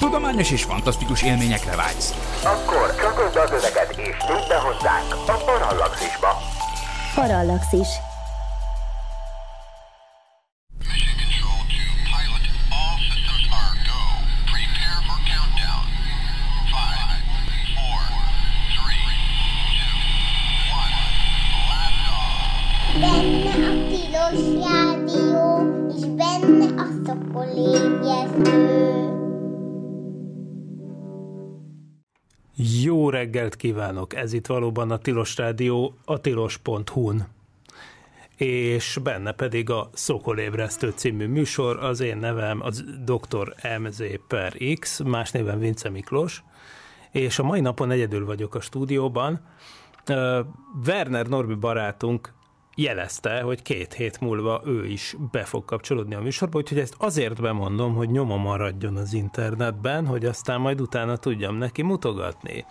Tudományos és fantasztikus élményekre vágysz. Akkor csakodd az öveket és tűnj be hozzánk a Parallaxisba. Parallaxis. reggelt kívánok! Ez itt valóban a Tilos Rádió, a tilos.hu-n. És benne pedig a Szokolébresztő című műsor, az én nevem az Dr. MZ per X, más néven Vince Miklós, és a mai napon egyedül vagyok a stúdióban. Werner Norbi barátunk jelezte, hogy két hét múlva ő is be fog kapcsolódni a műsorba, úgyhogy ezt azért bemondom, hogy nyoma maradjon az internetben, hogy aztán majd utána tudjam neki mutogatni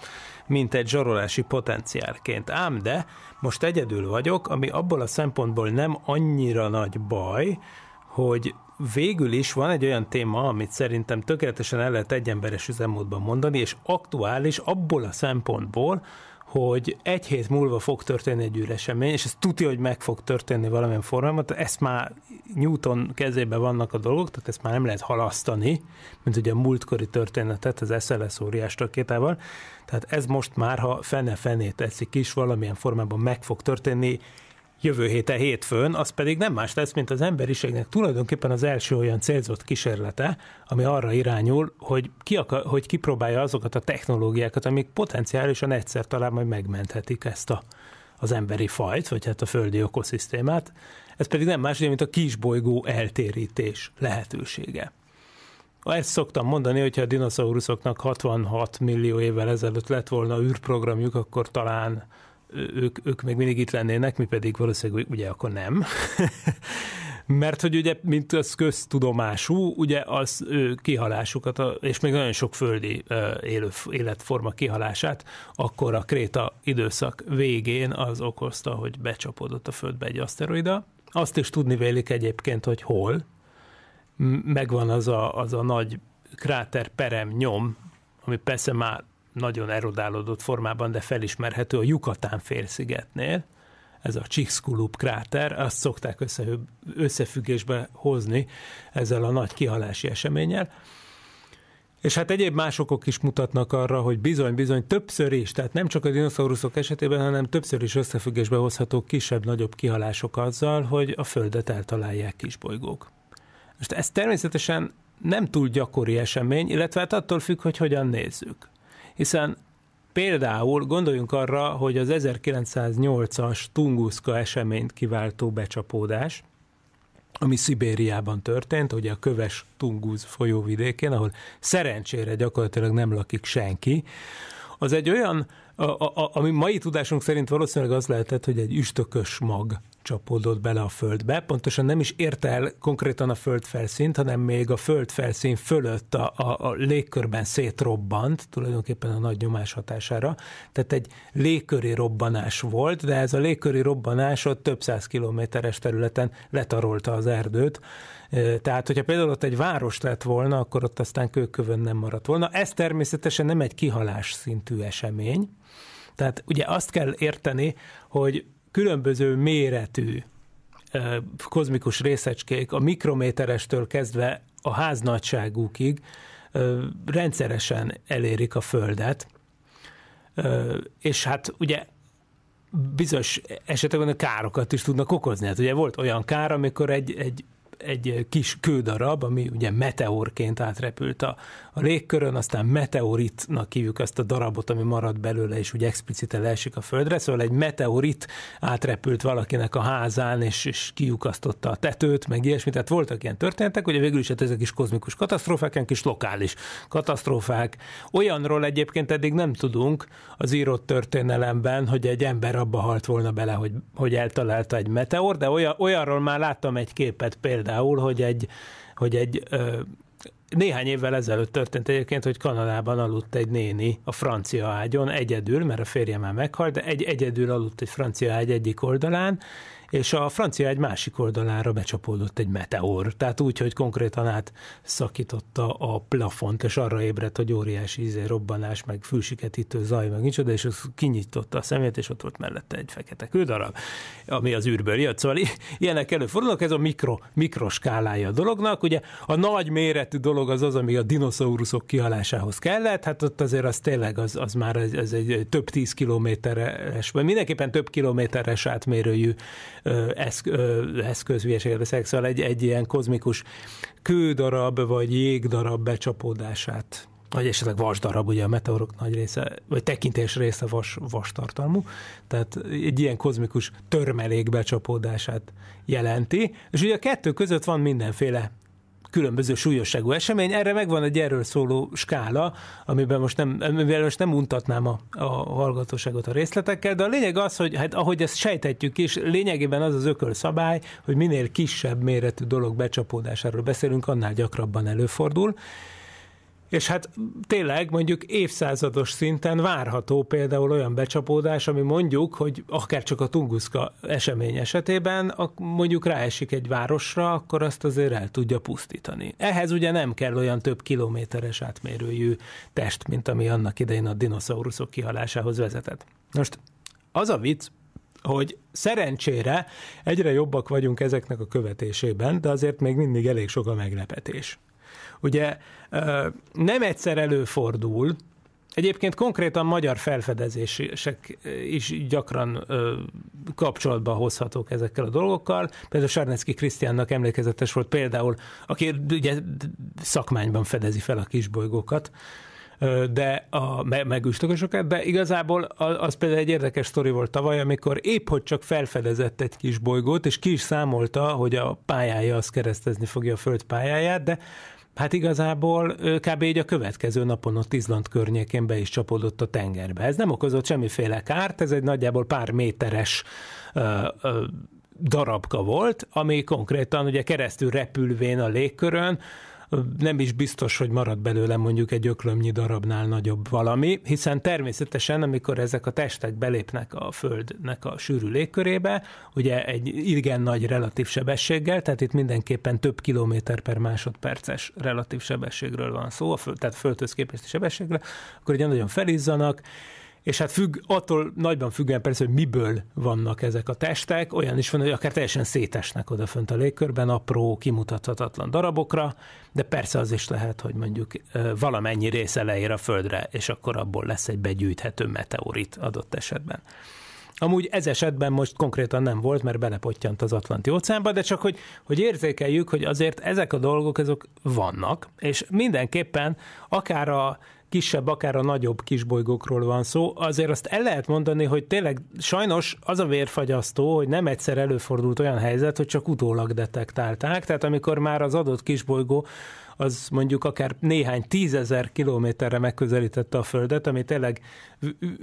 mint egy zsarolási potenciálként. Ám de most egyedül vagyok, ami abból a szempontból nem annyira nagy baj, hogy végül is van egy olyan téma, amit szerintem tökéletesen el lehet egyemberes üzemmódban mondani, és aktuális abból a szempontból, hogy egy hét múlva fog történni egy esemény, és ez tudja, hogy meg fog történni valamilyen formában, ezt már Newton kezében vannak a dolgok, tehát ezt már nem lehet halasztani, mint ugye a múltkori történetet az SLS óriás rakétával, tehát ez most már, ha fene-fenét tetszik is, valamilyen formában meg fog történni, jövő héten hétfőn, az pedig nem más lesz, mint az emberiségnek tulajdonképpen az első olyan célzott kísérlete, ami arra irányul, hogy, ki akar, hogy kipróbálja azokat a technológiákat, amik potenciálisan egyszer talán majd megmenthetik ezt a az emberi fajt, vagy hát a földi ökoszisztémát. Ez pedig nem más, mint a kisbolygó eltérítés lehetősége. Ezt szoktam mondani, hogyha a dinoszauruszoknak 66 millió évvel ezelőtt lett volna űrprogramjuk, akkor talán ők, ők meg mindig itt lennének, mi pedig valószínűleg ugye akkor nem. Mert hogy ugye, mint az köztudomású, ugye az ő kihalásukat, a, és még nagyon sok földi élő, életforma kihalását, akkor a kréta időszak végén az okozta, hogy becsapódott a földbe egy aszteroida. Azt is tudni vélik egyébként, hogy hol. Megvan az a, az a nagy kráter perem nyom, ami persze már nagyon erodálódott formában, de felismerhető a Jukatán félszigetnél, ez a Csixkulub kráter, azt szokták össze, összefüggésbe hozni ezzel a nagy kihalási eseménnyel. És hát egyéb másokok is mutatnak arra, hogy bizony-bizony többször is, tehát nem csak a dinoszauruszok esetében, hanem többször is összefüggésbe hozhatók kisebb-nagyobb kihalások azzal, hogy a Földet eltalálják kisbolygók. Most ez természetesen nem túl gyakori esemény, illetve hát attól függ, hogy hogyan nézzük hiszen Például gondoljunk arra, hogy az 1908-as Tunguszka eseményt kiváltó becsapódás, ami Szibériában történt, ugye a köves Tunguz folyóvidékén, ahol szerencsére gyakorlatilag nem lakik senki, az egy olyan, a, a, ami mai tudásunk szerint valószínűleg az lehetett, hogy egy üstökös mag csapódott bele a földbe, pontosan nem is érte el konkrétan a földfelszínt, hanem még a földfelszín fölött a, a, a légkörben szétrobbant, tulajdonképpen a nagy nyomás hatására. Tehát egy légköri robbanás volt, de ez a légköri robbanás ott több száz kilométeres területen letarolta az erdőt. Tehát, hogyha például ott egy város lett volna, akkor ott aztán kőkövön nem maradt volna. Ez természetesen nem egy kihalás szintű esemény, tehát ugye azt kell érteni, hogy különböző méretű kozmikus részecskék a mikrométerestől kezdve a háznagyságukig rendszeresen elérik a Földet, és hát ugye bizonyos esetekben károkat is tudnak okozni. Hát ugye volt olyan kár, amikor egy, egy egy kis kődarab, ami ugye meteorként átrepült a, a légkörön, aztán meteoritnak hívjuk ezt a darabot, ami marad belőle, és úgy explicite leesik a földre, szóval egy meteorit átrepült valakinek a házán, és, és kiukasztotta a tetőt, meg ilyesmi, tehát voltak ilyen történetek, hogy végül is hát ezek is kozmikus katasztrófák, ilyen kis lokális katasztrófák. Olyanról egyébként eddig nem tudunk az írott történelemben, hogy egy ember abba halt volna bele, hogy, hogy eltalálta egy meteor, de olyan, olyanról már láttam egy képet például, hogy egy, hogy egy ö, néhány évvel ezelőtt történt egyébként, hogy Kanadában aludt egy néni a francia ágyon egyedül, mert a férje már meghalt, de egy egyedül aludt egy francia ágy egyik oldalán, és a francia egy másik oldalára becsapódott egy meteor, tehát úgy, hogy konkrétan át szakította a plafont, és arra ébredt, hogy óriási izé robbanás, meg fülsiketítő zaj, meg nincs, oda, és az kinyitotta a szemét, és ott volt mellette egy fekete kődarab, ami az űrből jött. Szóval ilyenek előfordulnak, ez a mikro, mikroskálája a dolognak. Ugye a nagy méretű dolog az az, ami a dinoszauruszok kihalásához kellett, hát ott azért az tényleg az, az már az, ez egy több tíz kilométeres, vagy mindenképpen több kilométeres átmérőjű eszköz, hülyeséget szóval egy, egy ilyen kozmikus kődarab vagy jégdarab becsapódását vagy esetleg vasdarab, ugye a meteorok nagy része, vagy tekintés része vas, vas tartalmú, tehát egy ilyen kozmikus törmelék becsapódását jelenti, és ugye a kettő között van mindenféle különböző súlyosságú esemény. Erre megvan egy erről szóló skála, amiben most nem, amiben most nem untatnám a, a hallgatóságot a részletekkel, de a lényeg az, hogy hát ahogy ezt sejtetjük is, lényegében az az ököl szabály, hogy minél kisebb méretű dolog becsapódásáról beszélünk, annál gyakrabban előfordul. És hát tényleg mondjuk évszázados szinten várható például olyan becsapódás, ami mondjuk, hogy akár csak a Tunguszka esemény esetében, mondjuk ráesik egy városra, akkor azt azért el tudja pusztítani. Ehhez ugye nem kell olyan több kilométeres átmérőjű test, mint ami annak idején a dinoszauruszok kihalásához vezetett. Most az a vicc, hogy szerencsére egyre jobbak vagyunk ezeknek a követésében, de azért még mindig elég sok a meglepetés. Ugye nem egyszer előfordul, Egyébként konkrétan magyar felfedezések is gyakran ö, kapcsolatba hozhatók ezekkel a dolgokkal. Például Sarnecki Krisztiánnak emlékezetes volt például, aki ugye szakmányban fedezi fel a kisbolygókat, ö, de a, megüstökösöket, de igazából az például egy érdekes sztori volt tavaly, amikor épp hogy csak felfedezett egy kis bolygót, és ki is számolta, hogy a pályája az keresztezni fogja a föld pályáját, de hát igazából kb. így a következő napon ott Izland környékén be is csapódott a tengerbe. Ez nem okozott semmiféle kárt, ez egy nagyjából pár méteres ö, ö, darabka volt, ami konkrétan ugye keresztül repülvén a légkörön nem is biztos, hogy marad belőle mondjuk egy öklömnyi darabnál nagyobb valami, hiszen természetesen, amikor ezek a testek belépnek a Földnek a sűrű légkörébe, ugye egy igen nagy relatív sebességgel, tehát itt mindenképpen több kilométer per másodperces relatív sebességről van szó, a föld, tehát földhöz képest sebességre, akkor ugye nagyon felizzanak, és hát függ, attól nagyban függően persze, hogy miből vannak ezek a testek, olyan is van, hogy akár teljesen szétesnek odafönt a légkörben, apró, kimutathatatlan darabokra, de persze az is lehet, hogy mondjuk valamennyi része leér a földre, és akkor abból lesz egy begyűjthető meteorit adott esetben. Amúgy ez esetben most konkrétan nem volt, mert belepottyant az Atlanti óceánba, de csak hogy, hogy érzékeljük, hogy azért ezek a dolgok azok vannak, és mindenképpen akár a kisebb, akár a nagyobb kisbolygókról van szó. Azért azt el lehet mondani, hogy tényleg sajnos az a vérfagyasztó, hogy nem egyszer előfordult olyan helyzet, hogy csak utólag detektálták, tehát amikor már az adott kisbolygó az mondjuk akár néhány tízezer kilométerre megközelítette a Földet, ami tényleg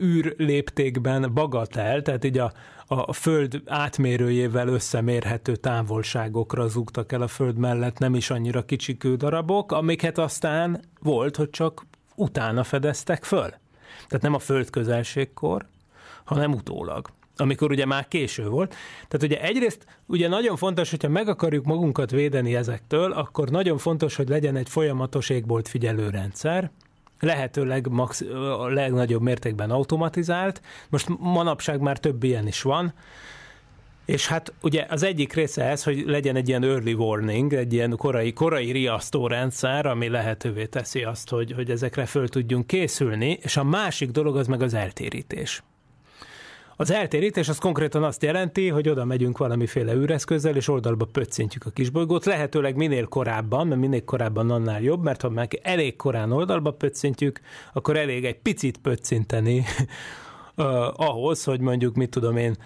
űrléptékben léptékben bagatel, tehát így a, a Föld átmérőjével összemérhető távolságokra zúgtak el a Föld mellett nem is annyira kicsikő darabok, amiket aztán volt, hogy csak utána fedeztek föl. Tehát nem a föld közelségkor, hanem utólag amikor ugye már késő volt. Tehát ugye egyrészt ugye nagyon fontos, hogyha meg akarjuk magunkat védeni ezektől, akkor nagyon fontos, hogy legyen egy folyamatos égbolt figyelő rendszer, lehetőleg max, a legnagyobb mértékben automatizált. Most manapság már több ilyen is van, és hát ugye az egyik része ez, hogy legyen egy ilyen early warning, egy ilyen korai, korai riasztó rendszer, ami lehetővé teszi azt, hogy, hogy ezekre föl tudjunk készülni, és a másik dolog az meg az eltérítés. Az eltérítés az konkrétan azt jelenti, hogy oda megyünk valamiféle űreszközzel, és oldalba pöccintjük a kisbolygót, lehetőleg minél korábban, mert minél korábban annál jobb, mert ha meg elég korán oldalba pöccintjük, akkor elég egy picit pöccinteni ahhoz, hogy mondjuk, mit tudom én,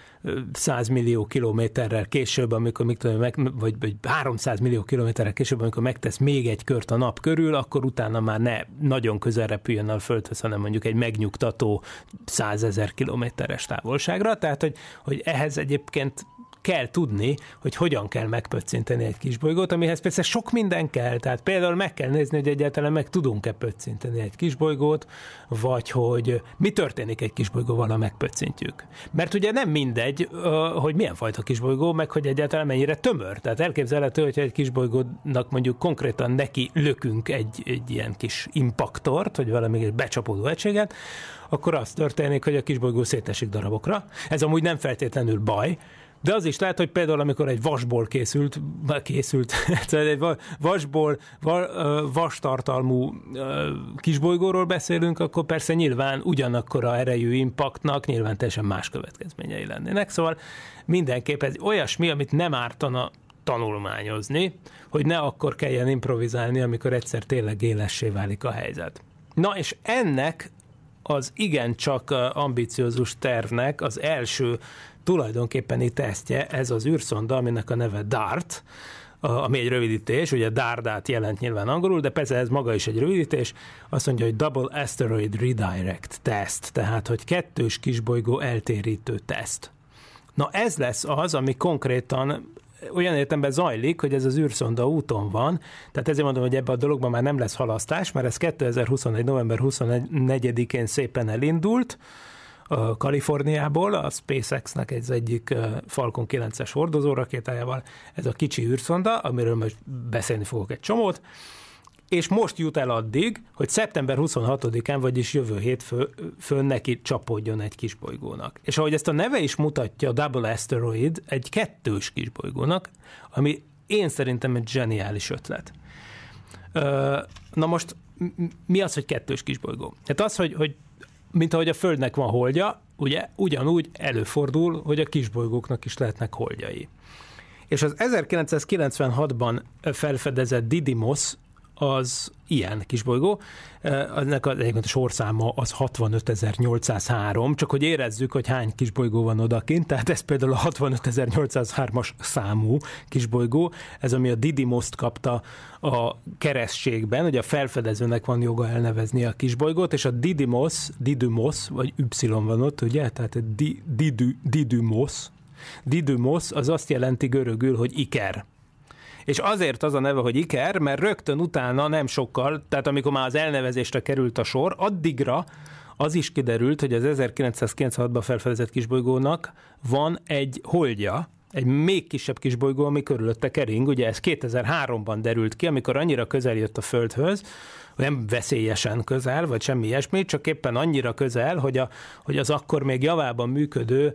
100 millió kilométerrel később, amikor, mit tudom, meg, vagy, vagy 300 millió kilométerrel később, amikor megtesz még egy kört a nap körül, akkor utána már ne nagyon közel repüljön a földhöz, hanem mondjuk egy megnyugtató 100 ezer kilométeres távolságra. Tehát, hogy, hogy ehhez egyébként kell tudni, hogy hogyan kell megpöccinteni egy kisbolygót, amihez persze sok minden kell. Tehát például meg kell nézni, hogy egyáltalán meg tudunk-e pöccinteni egy kisbolygót, vagy hogy mi történik egy kisbolygóval, ha megpöccintjük. Mert ugye nem mindegy, hogy milyen fajta kisbolygó, meg hogy egyáltalán mennyire tömör. Tehát elképzelhető, hogyha egy kisbolygónak mondjuk konkrétan neki lökünk egy, egy ilyen kis impaktort, vagy valami egy becsapódó egységet, akkor az történik, hogy a kisbolygó szétesik darabokra. Ez amúgy nem feltétlenül baj, de az is lehet, hogy például amikor egy vasból készült, készült, egy vasból vastartalmú kisbolygóról beszélünk, akkor persze nyilván ugyanakkor a erejű impaktnak nyilván teljesen más következményei lennének. Szóval mindenképp ez olyasmi, amit nem ártana tanulmányozni, hogy ne akkor kelljen improvizálni, amikor egyszer tényleg élessé válik a helyzet. Na és ennek az igencsak ambiciózus tervnek az első tulajdonképpen itt tesztje ez az űrszonda, aminek a neve DART, ami egy rövidítés, ugye dárdát jelent nyilván angolul, de persze ez maga is egy rövidítés, azt mondja, hogy Double Asteroid Redirect Test, tehát, hogy kettős kisbolygó eltérítő teszt. Na ez lesz az, ami konkrétan olyan értemben zajlik, hogy ez az űrszonda úton van, tehát ezért mondom, hogy ebbe a dologban már nem lesz halasztás, mert ez 2021. november 24-én szépen elindult, Kaliforniából, a SpaceX-nek egy egyik Falcon 9-es hordozó rakétájával, ez a kicsi űrszonda, amiről most beszélni fogok egy csomót, és most jut el addig, hogy szeptember 26-án, vagyis jövő hétfőn neki csapódjon egy kisbolygónak. És ahogy ezt a neve is mutatja, a Double Asteroid egy kettős kisbolygónak, ami én szerintem egy zseniális ötlet. Na most mi az, hogy kettős kisbolygó? Hát az, hogy, hogy mint ahogy a Földnek van holdja, ugye ugyanúgy előfordul, hogy a kisbolygóknak is lehetnek holdjai. És az 1996-ban felfedezett Didymos az ilyen kisbolygó. Ennek az egyébként a sorszáma az 65803, csak hogy érezzük, hogy hány kisbolygó van odakint, tehát ez például a 65803-as számú kisbolygó, ez ami a Didymoszt kapta a keresztségben, ugye a felfedezőnek van joga elnevezni a kisbolygót, és a Didymos, Didymos, vagy Y van ott, ugye, tehát Didymos, Didymos, az azt jelenti görögül, hogy iker és azért az a neve, hogy Iker, mert rögtön utána nem sokkal, tehát amikor már az elnevezésre került a sor, addigra az is kiderült, hogy az 1996-ban felfedezett kisbolygónak van egy holdja, egy még kisebb kisbolygó, ami körülötte kering. Ugye ez 2003-ban derült ki, amikor annyira közel jött a Földhöz, nem veszélyesen közel, vagy semmi ilyesmi, csak éppen annyira közel, hogy, a, hogy az akkor még javában működő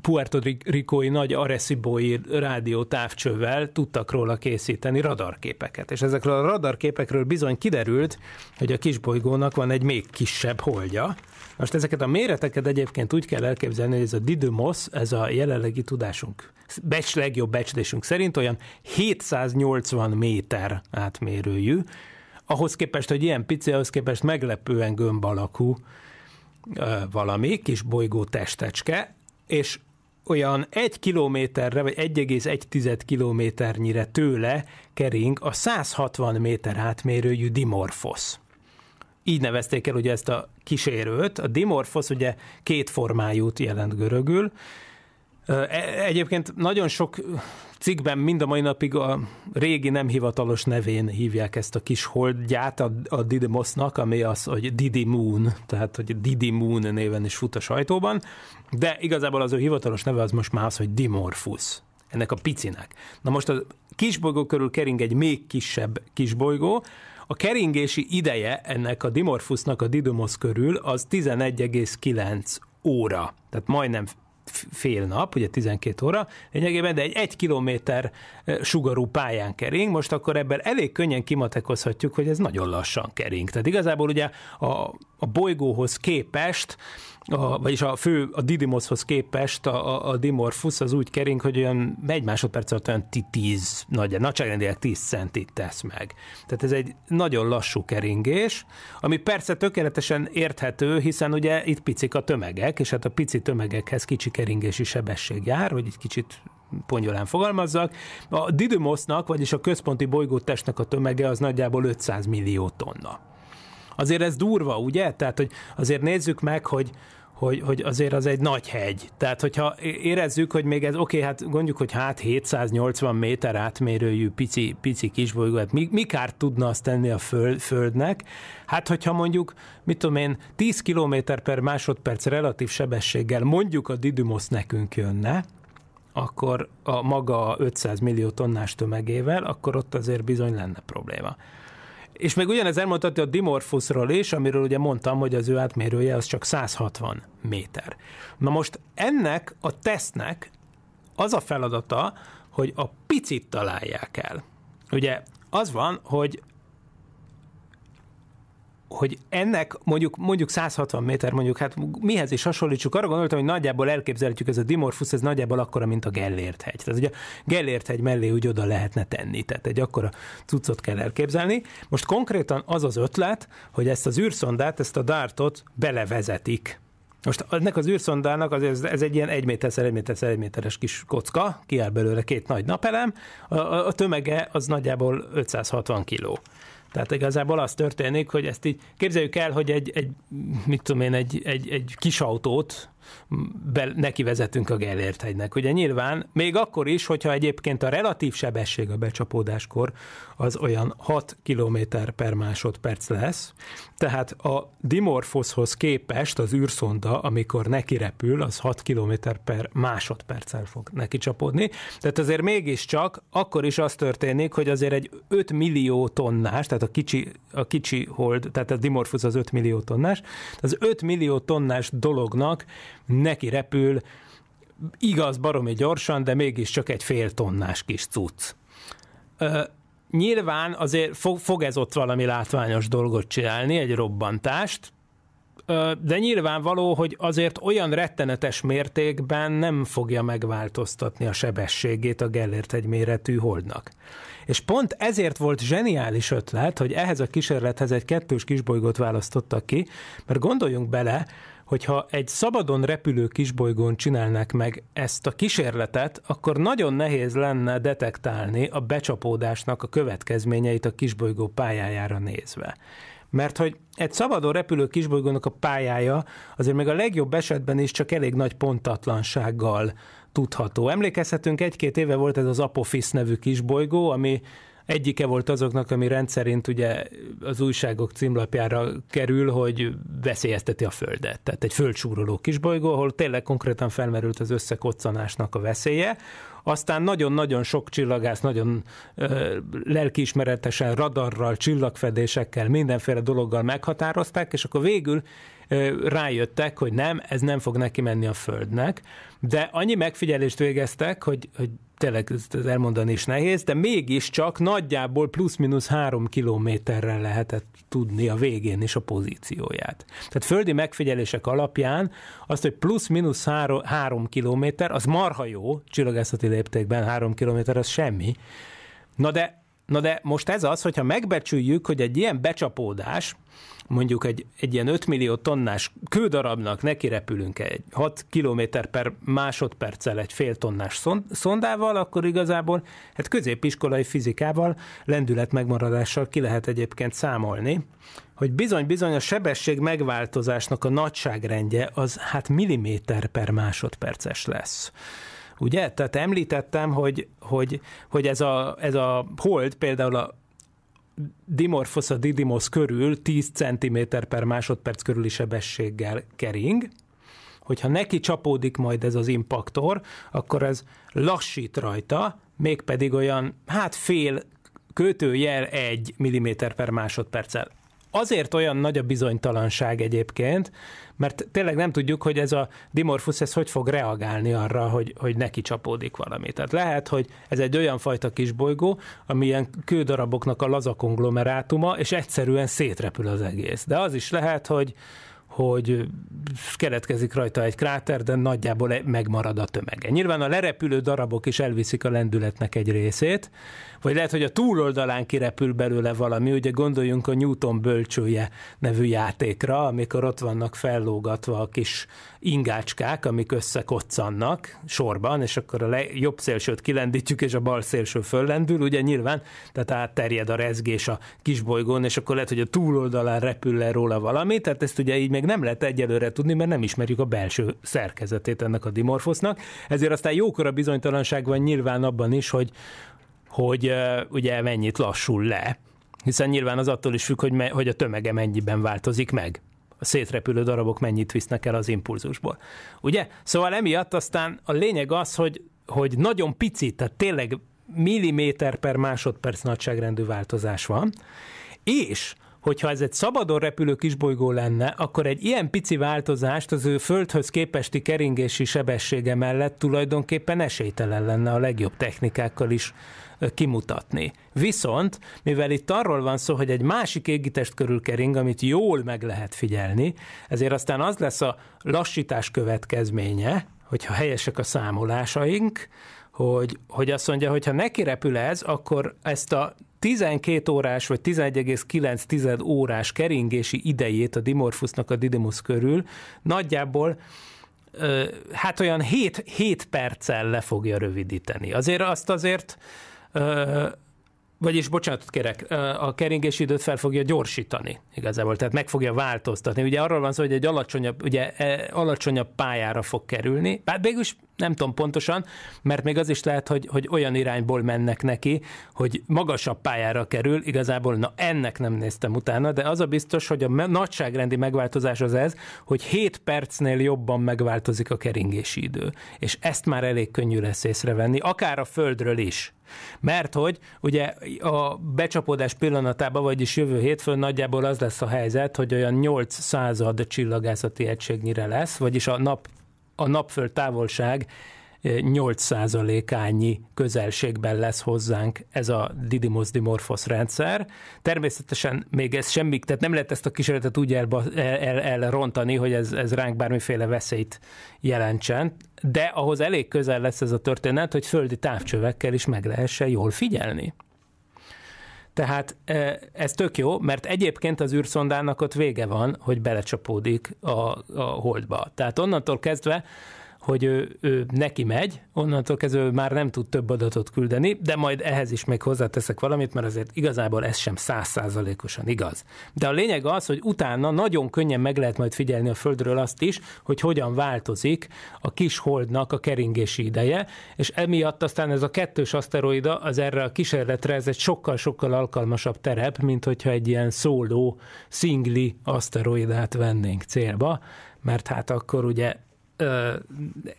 Puerto Ricói nagy Arecibói rádió távcsővel tudtak róla készíteni radarképeket. És ezekről a radarképekről bizony kiderült, hogy a kisbolygónak van egy még kisebb holdja. Most ezeket a méreteket egyébként úgy kell elképzelni, hogy ez a Didymos, ez a jelenlegi tudásunk, becs, legjobb becslésünk szerint olyan 780 méter átmérőjű, ahhoz képest, hogy ilyen pici, ahhoz képest meglepően gömb alakú, valami kis bolygó testecske, és olyan egy kilométerre, vagy 1,1 kilométernyire tőle kering a 160 méter átmérőjű dimorfosz. Így nevezték el ugye ezt a kísérőt. A dimorfosz ugye két formájút jelent görögül, E, egyébként nagyon sok cikkben mind a mai napig a régi nem hivatalos nevén hívják ezt a kis holdját, a, Didymosnak, ami az, hogy Didi Moon, tehát hogy Didi Moon néven is fut a sajtóban, de igazából az ő hivatalos neve az most már az, hogy Dimorphus, ennek a picinek. Na most a kisbolygó körül kering egy még kisebb kisbolygó, a keringési ideje ennek a Dimorphusnak a Didymos körül az 11,9 óra, tehát majdnem fél nap, ugye 12 óra, lényegében, de egy egy kilométer sugarú pályán kering, most akkor ebből elég könnyen kimatekozhatjuk, hogy ez nagyon lassan kering. Tehát igazából ugye a, a bolygóhoz képest a, vagyis a fő, a Didymoshoz képest a, a, a Dimorphus az úgy kering, hogy olyan egy másodperc alatt olyan 10, nagy, nagyságrendileg 10 centit tesz meg. Tehát ez egy nagyon lassú keringés, ami persze tökéletesen érthető, hiszen ugye itt picik a tömegek, és hát a pici tömegekhez kicsi keringési sebesség jár, hogy egy kicsit pongyolán fogalmazzak. A Didymosnak, vagyis a központi bolygótestnek a tömege az nagyjából 500 millió tonna. Azért ez durva, ugye? Tehát, hogy azért nézzük meg, hogy, hogy, hogy azért az egy nagy hegy. Tehát, hogyha érezzük, hogy még ez, oké, hát gondjuk, hogy hát 780 méter átmérőjű pici, pici kisbolygó, hát mi, mi kárt tudna azt tenni a föld, földnek? Hát, hogyha mondjuk, mit tudom én, 10 km per másodperc relatív sebességgel mondjuk a Didymos nekünk jönne, akkor a maga 500 millió tonnás tömegével, akkor ott azért bizony lenne probléma. És meg ugyanez elmondhatja a Dimorphusról is, amiről ugye mondtam, hogy az ő átmérője az csak 160 méter. Na most ennek a tesznek az a feladata, hogy a picit találják el. Ugye az van, hogy hogy ennek mondjuk, mondjuk 160 méter, mondjuk hát mihez is hasonlítsuk, arra gondoltam, hogy nagyjából elképzelhetjük, ez a Dimorphus, ez nagyjából akkora, mint a Gellért hegy. Tehát ugye a Gellért hegy mellé úgy oda lehetne tenni, tehát egy akkora cuccot kell elképzelni. Most konkrétan az az ötlet, hogy ezt az űrszondát, ezt a dartot belevezetik most ennek az űrszondának az, ez, ez egy ilyen egy méter, egy méter, egy méteres kis kocka, kiáll belőle két nagy napelem, a, a tömege az nagyjából 560 kiló. Tehát igazából az történik, hogy ezt így képzeljük el, hogy egy, egy mit tudom én, egy, egy, egy kis autót, be, neki vezetünk a Gellért hegynek. Ugye nyilván, még akkor is, hogyha egyébként a relatív sebesség a becsapódáskor az olyan 6 km per másodperc lesz, tehát a dimorfoszhoz képest az űrszonda, amikor neki repül, az 6 km per másodperccel fog neki csapódni, tehát azért mégiscsak akkor is az történik, hogy azért egy 5 millió tonnás, tehát a kicsi, a kicsi hold, tehát a dimorfosz az 5 millió tonnás, az 5 millió tonnás dolognak neki repül, igaz, baromi gyorsan, de mégiscsak egy fél tonnás kis cucc. Ö, nyilván azért fog, fog ez ott valami látványos dolgot csinálni, egy robbantást, ö, de nyilvánvaló, hogy azért olyan rettenetes mértékben nem fogja megváltoztatni a sebességét a Gellért egy méretű holdnak. És pont ezért volt zseniális ötlet, hogy ehhez a kísérlethez egy kettős kisbolygót választottak ki, mert gondoljunk bele, hogyha egy szabadon repülő kisbolygón csinálnák meg ezt a kísérletet, akkor nagyon nehéz lenne detektálni a becsapódásnak a következményeit a kisbolygó pályájára nézve. Mert hogy egy szabadon repülő kisbolygónak a pályája azért még a legjobb esetben is csak elég nagy pontatlansággal tudható. Emlékezhetünk, egy-két éve volt ez az Apophis nevű kisbolygó, ami Egyike volt azoknak, ami rendszerint ugye az újságok címlapjára kerül, hogy veszélyezteti a Földet. Tehát egy földsúroló kisbolygó, ahol tényleg konkrétan felmerült az összekoccanásnak a veszélye. Aztán nagyon-nagyon sok csillagász, nagyon ö, lelkiismeretesen, radarral, csillagfedésekkel, mindenféle dologgal meghatározták, és akkor végül ö, rájöttek, hogy nem, ez nem fog neki menni a Földnek. De annyi megfigyelést végeztek, hogy, hogy tényleg ezt elmondani is nehéz, de mégiscsak nagyjából plusz-minusz három kilométerre lehetett tudni a végén is a pozícióját. Tehát földi megfigyelések alapján azt, hogy plusz-minusz három, három kilométer, az marha jó, csillagászati léptékben három kilométer, az semmi. Na de, na de most ez az, hogyha megbecsüljük, hogy egy ilyen becsapódás, mondjuk egy, egy ilyen 5 millió tonnás kődarabnak nekirepülünk egy 6 km per másodperccel egy fél tonnás szondával, akkor igazából hát középiskolai fizikával lendület megmaradással ki lehet egyébként számolni, hogy bizony-bizony a sebesség megváltozásnak a nagyságrendje az hát milliméter per másodperces lesz. Ugye? Tehát említettem, hogy, hogy, hogy ez, a, ez a hold például a dimorfosz a didimosz körül 10 cm per másodperc körüli sebességgel kering, hogyha neki csapódik majd ez az impaktor, akkor ez lassít rajta, mégpedig olyan, hát fél kötőjel 1 mm per másodperccel azért olyan nagy a bizonytalanság egyébként, mert tényleg nem tudjuk, hogy ez a dimorfusz ez hogy fog reagálni arra, hogy, hogy neki csapódik valami. Tehát lehet, hogy ez egy olyan fajta kisbolygó, ami ilyen kődaraboknak a laza konglomerátuma, és egyszerűen szétrepül az egész. De az is lehet, hogy, hogy keletkezik rajta egy kráter, de nagyjából megmarad a tömege. Nyilván a lerepülő darabok is elviszik a lendületnek egy részét, vagy lehet, hogy a túloldalán kirepül belőle valami, ugye gondoljunk a Newton bölcsője nevű játékra, amikor ott vannak fellógatva a kis ingácskák, amik összekoccannak sorban, és akkor a le- jobb szélsőt kilendítjük, és a bal szélső föllendül, ugye nyilván, tehát átterjed a rezgés a bolygón, és akkor lehet, hogy a túloldalán repül le róla valami, tehát ezt ugye így még nem lehet egyelőre tudni, mert nem ismerjük a belső szerkezetét ennek a dimorfosznak, ezért aztán jókora bizonytalanság van nyilván abban is, hogy, hogy ugye mennyit lassul le, hiszen nyilván az attól is függ, hogy, me, hogy a tömege mennyiben változik meg. A szétrepülő darabok mennyit visznek el az impulzusból. Ugye? Szóval emiatt aztán a lényeg az, hogy, hogy nagyon picit, tehát tényleg milliméter per másodperc nagyságrendű változás van, és hogyha ez egy szabadon repülő kisbolygó lenne, akkor egy ilyen pici változást az ő földhöz képesti keringési sebessége mellett tulajdonképpen esélytelen lenne a legjobb technikákkal is kimutatni. Viszont, mivel itt arról van szó, hogy egy másik égitest körül kering, amit jól meg lehet figyelni, ezért aztán az lesz a lassítás következménye, hogyha helyesek a számolásaink, hogy, hogy azt mondja, hogy ha neki repül ez, akkor ezt a 12 órás vagy 11,9 órás keringési idejét a dimorfusznak a Didymus körül nagyjából hát olyan 7, 7 perccel le fogja rövidíteni. Azért azt azért vagyis bocsánatot kérek, a keringési időt fel fogja gyorsítani igazából, tehát meg fogja változtatni. Ugye arról van szó, hogy egy alacsonyabb, ugye, e, alacsonyabb pályára fog kerülni, bár mégis nem tudom pontosan, mert még az is lehet, hogy, hogy olyan irányból mennek neki, hogy magasabb pályára kerül, igazából na ennek nem néztem utána, de az a biztos, hogy a nagyságrendi megváltozás az ez, hogy 7 percnél jobban megváltozik a keringési idő. És ezt már elég könnyű lesz észrevenni, akár a földről is. Mert hogy ugye a becsapódás pillanatában, vagyis jövő hétfőn nagyjából az lesz a helyzet, hogy olyan 8 század csillagászati egységnyire lesz, vagyis a nap a napföld távolság 8%-ányi eh, közelségben lesz hozzánk ez a Didymos Dimorphos rendszer. Természetesen még ez semmi, tehát nem lehet ezt a kísérletet úgy elrontani, el, el hogy ez, ez ránk bármiféle veszélyt jelentsen, de ahhoz elég közel lesz ez a történet, hogy földi távcsövekkel is meg lehessen jól figyelni. Tehát e, ez tök jó, mert egyébként az űrszondának ott vége van, hogy belecsapódik a, a holdba. Tehát onnantól kezdve hogy ő, ő neki megy, onnantól kezdve már nem tud több adatot küldeni, de majd ehhez is még hozzáteszek valamit, mert azért igazából ez sem százszázalékosan igaz. De a lényeg az, hogy utána nagyon könnyen meg lehet majd figyelni a Földről azt is, hogy hogyan változik a kis holdnak a keringési ideje, és emiatt aztán ez a kettős aszteroida az erre a kísérletre, ez egy sokkal-sokkal alkalmasabb terep, mint hogyha egy ilyen szóló, szingli aszteroidát vennénk célba, mert hát akkor ugye ö,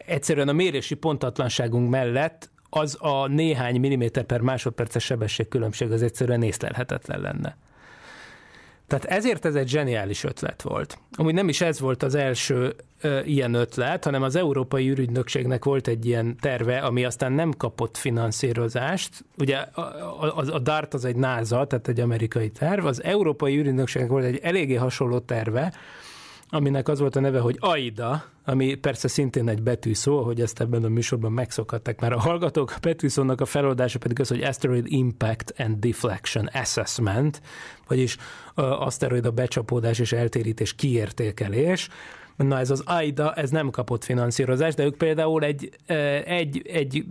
egyszerűen a mérési pontatlanságunk mellett az a néhány milliméter per másodperces sebesség különbség az egyszerűen észlelhetetlen lenne. Tehát ezért ez egy zseniális ötlet volt. Amúgy nem is ez volt az első ö, ilyen ötlet, hanem az Európai Ürügynökségnek volt egy ilyen terve, ami aztán nem kapott finanszírozást. Ugye a, a, a DART az egy NASA, tehát egy amerikai terv. Az Európai Ürügynökségnek volt egy eléggé hasonló terve, aminek az volt a neve, hogy AIDA, ami persze szintén egy betűszó, hogy ezt ebben a műsorban megszokhatták már a hallgatók. A betűszónak a feloldása pedig az, hogy Asteroid Impact and Deflection Assessment, vagyis aszteroida becsapódás és eltérítés kiértékelés. Na ez az AIDA, ez nem kapott finanszírozást, de ők például egy, egy, egy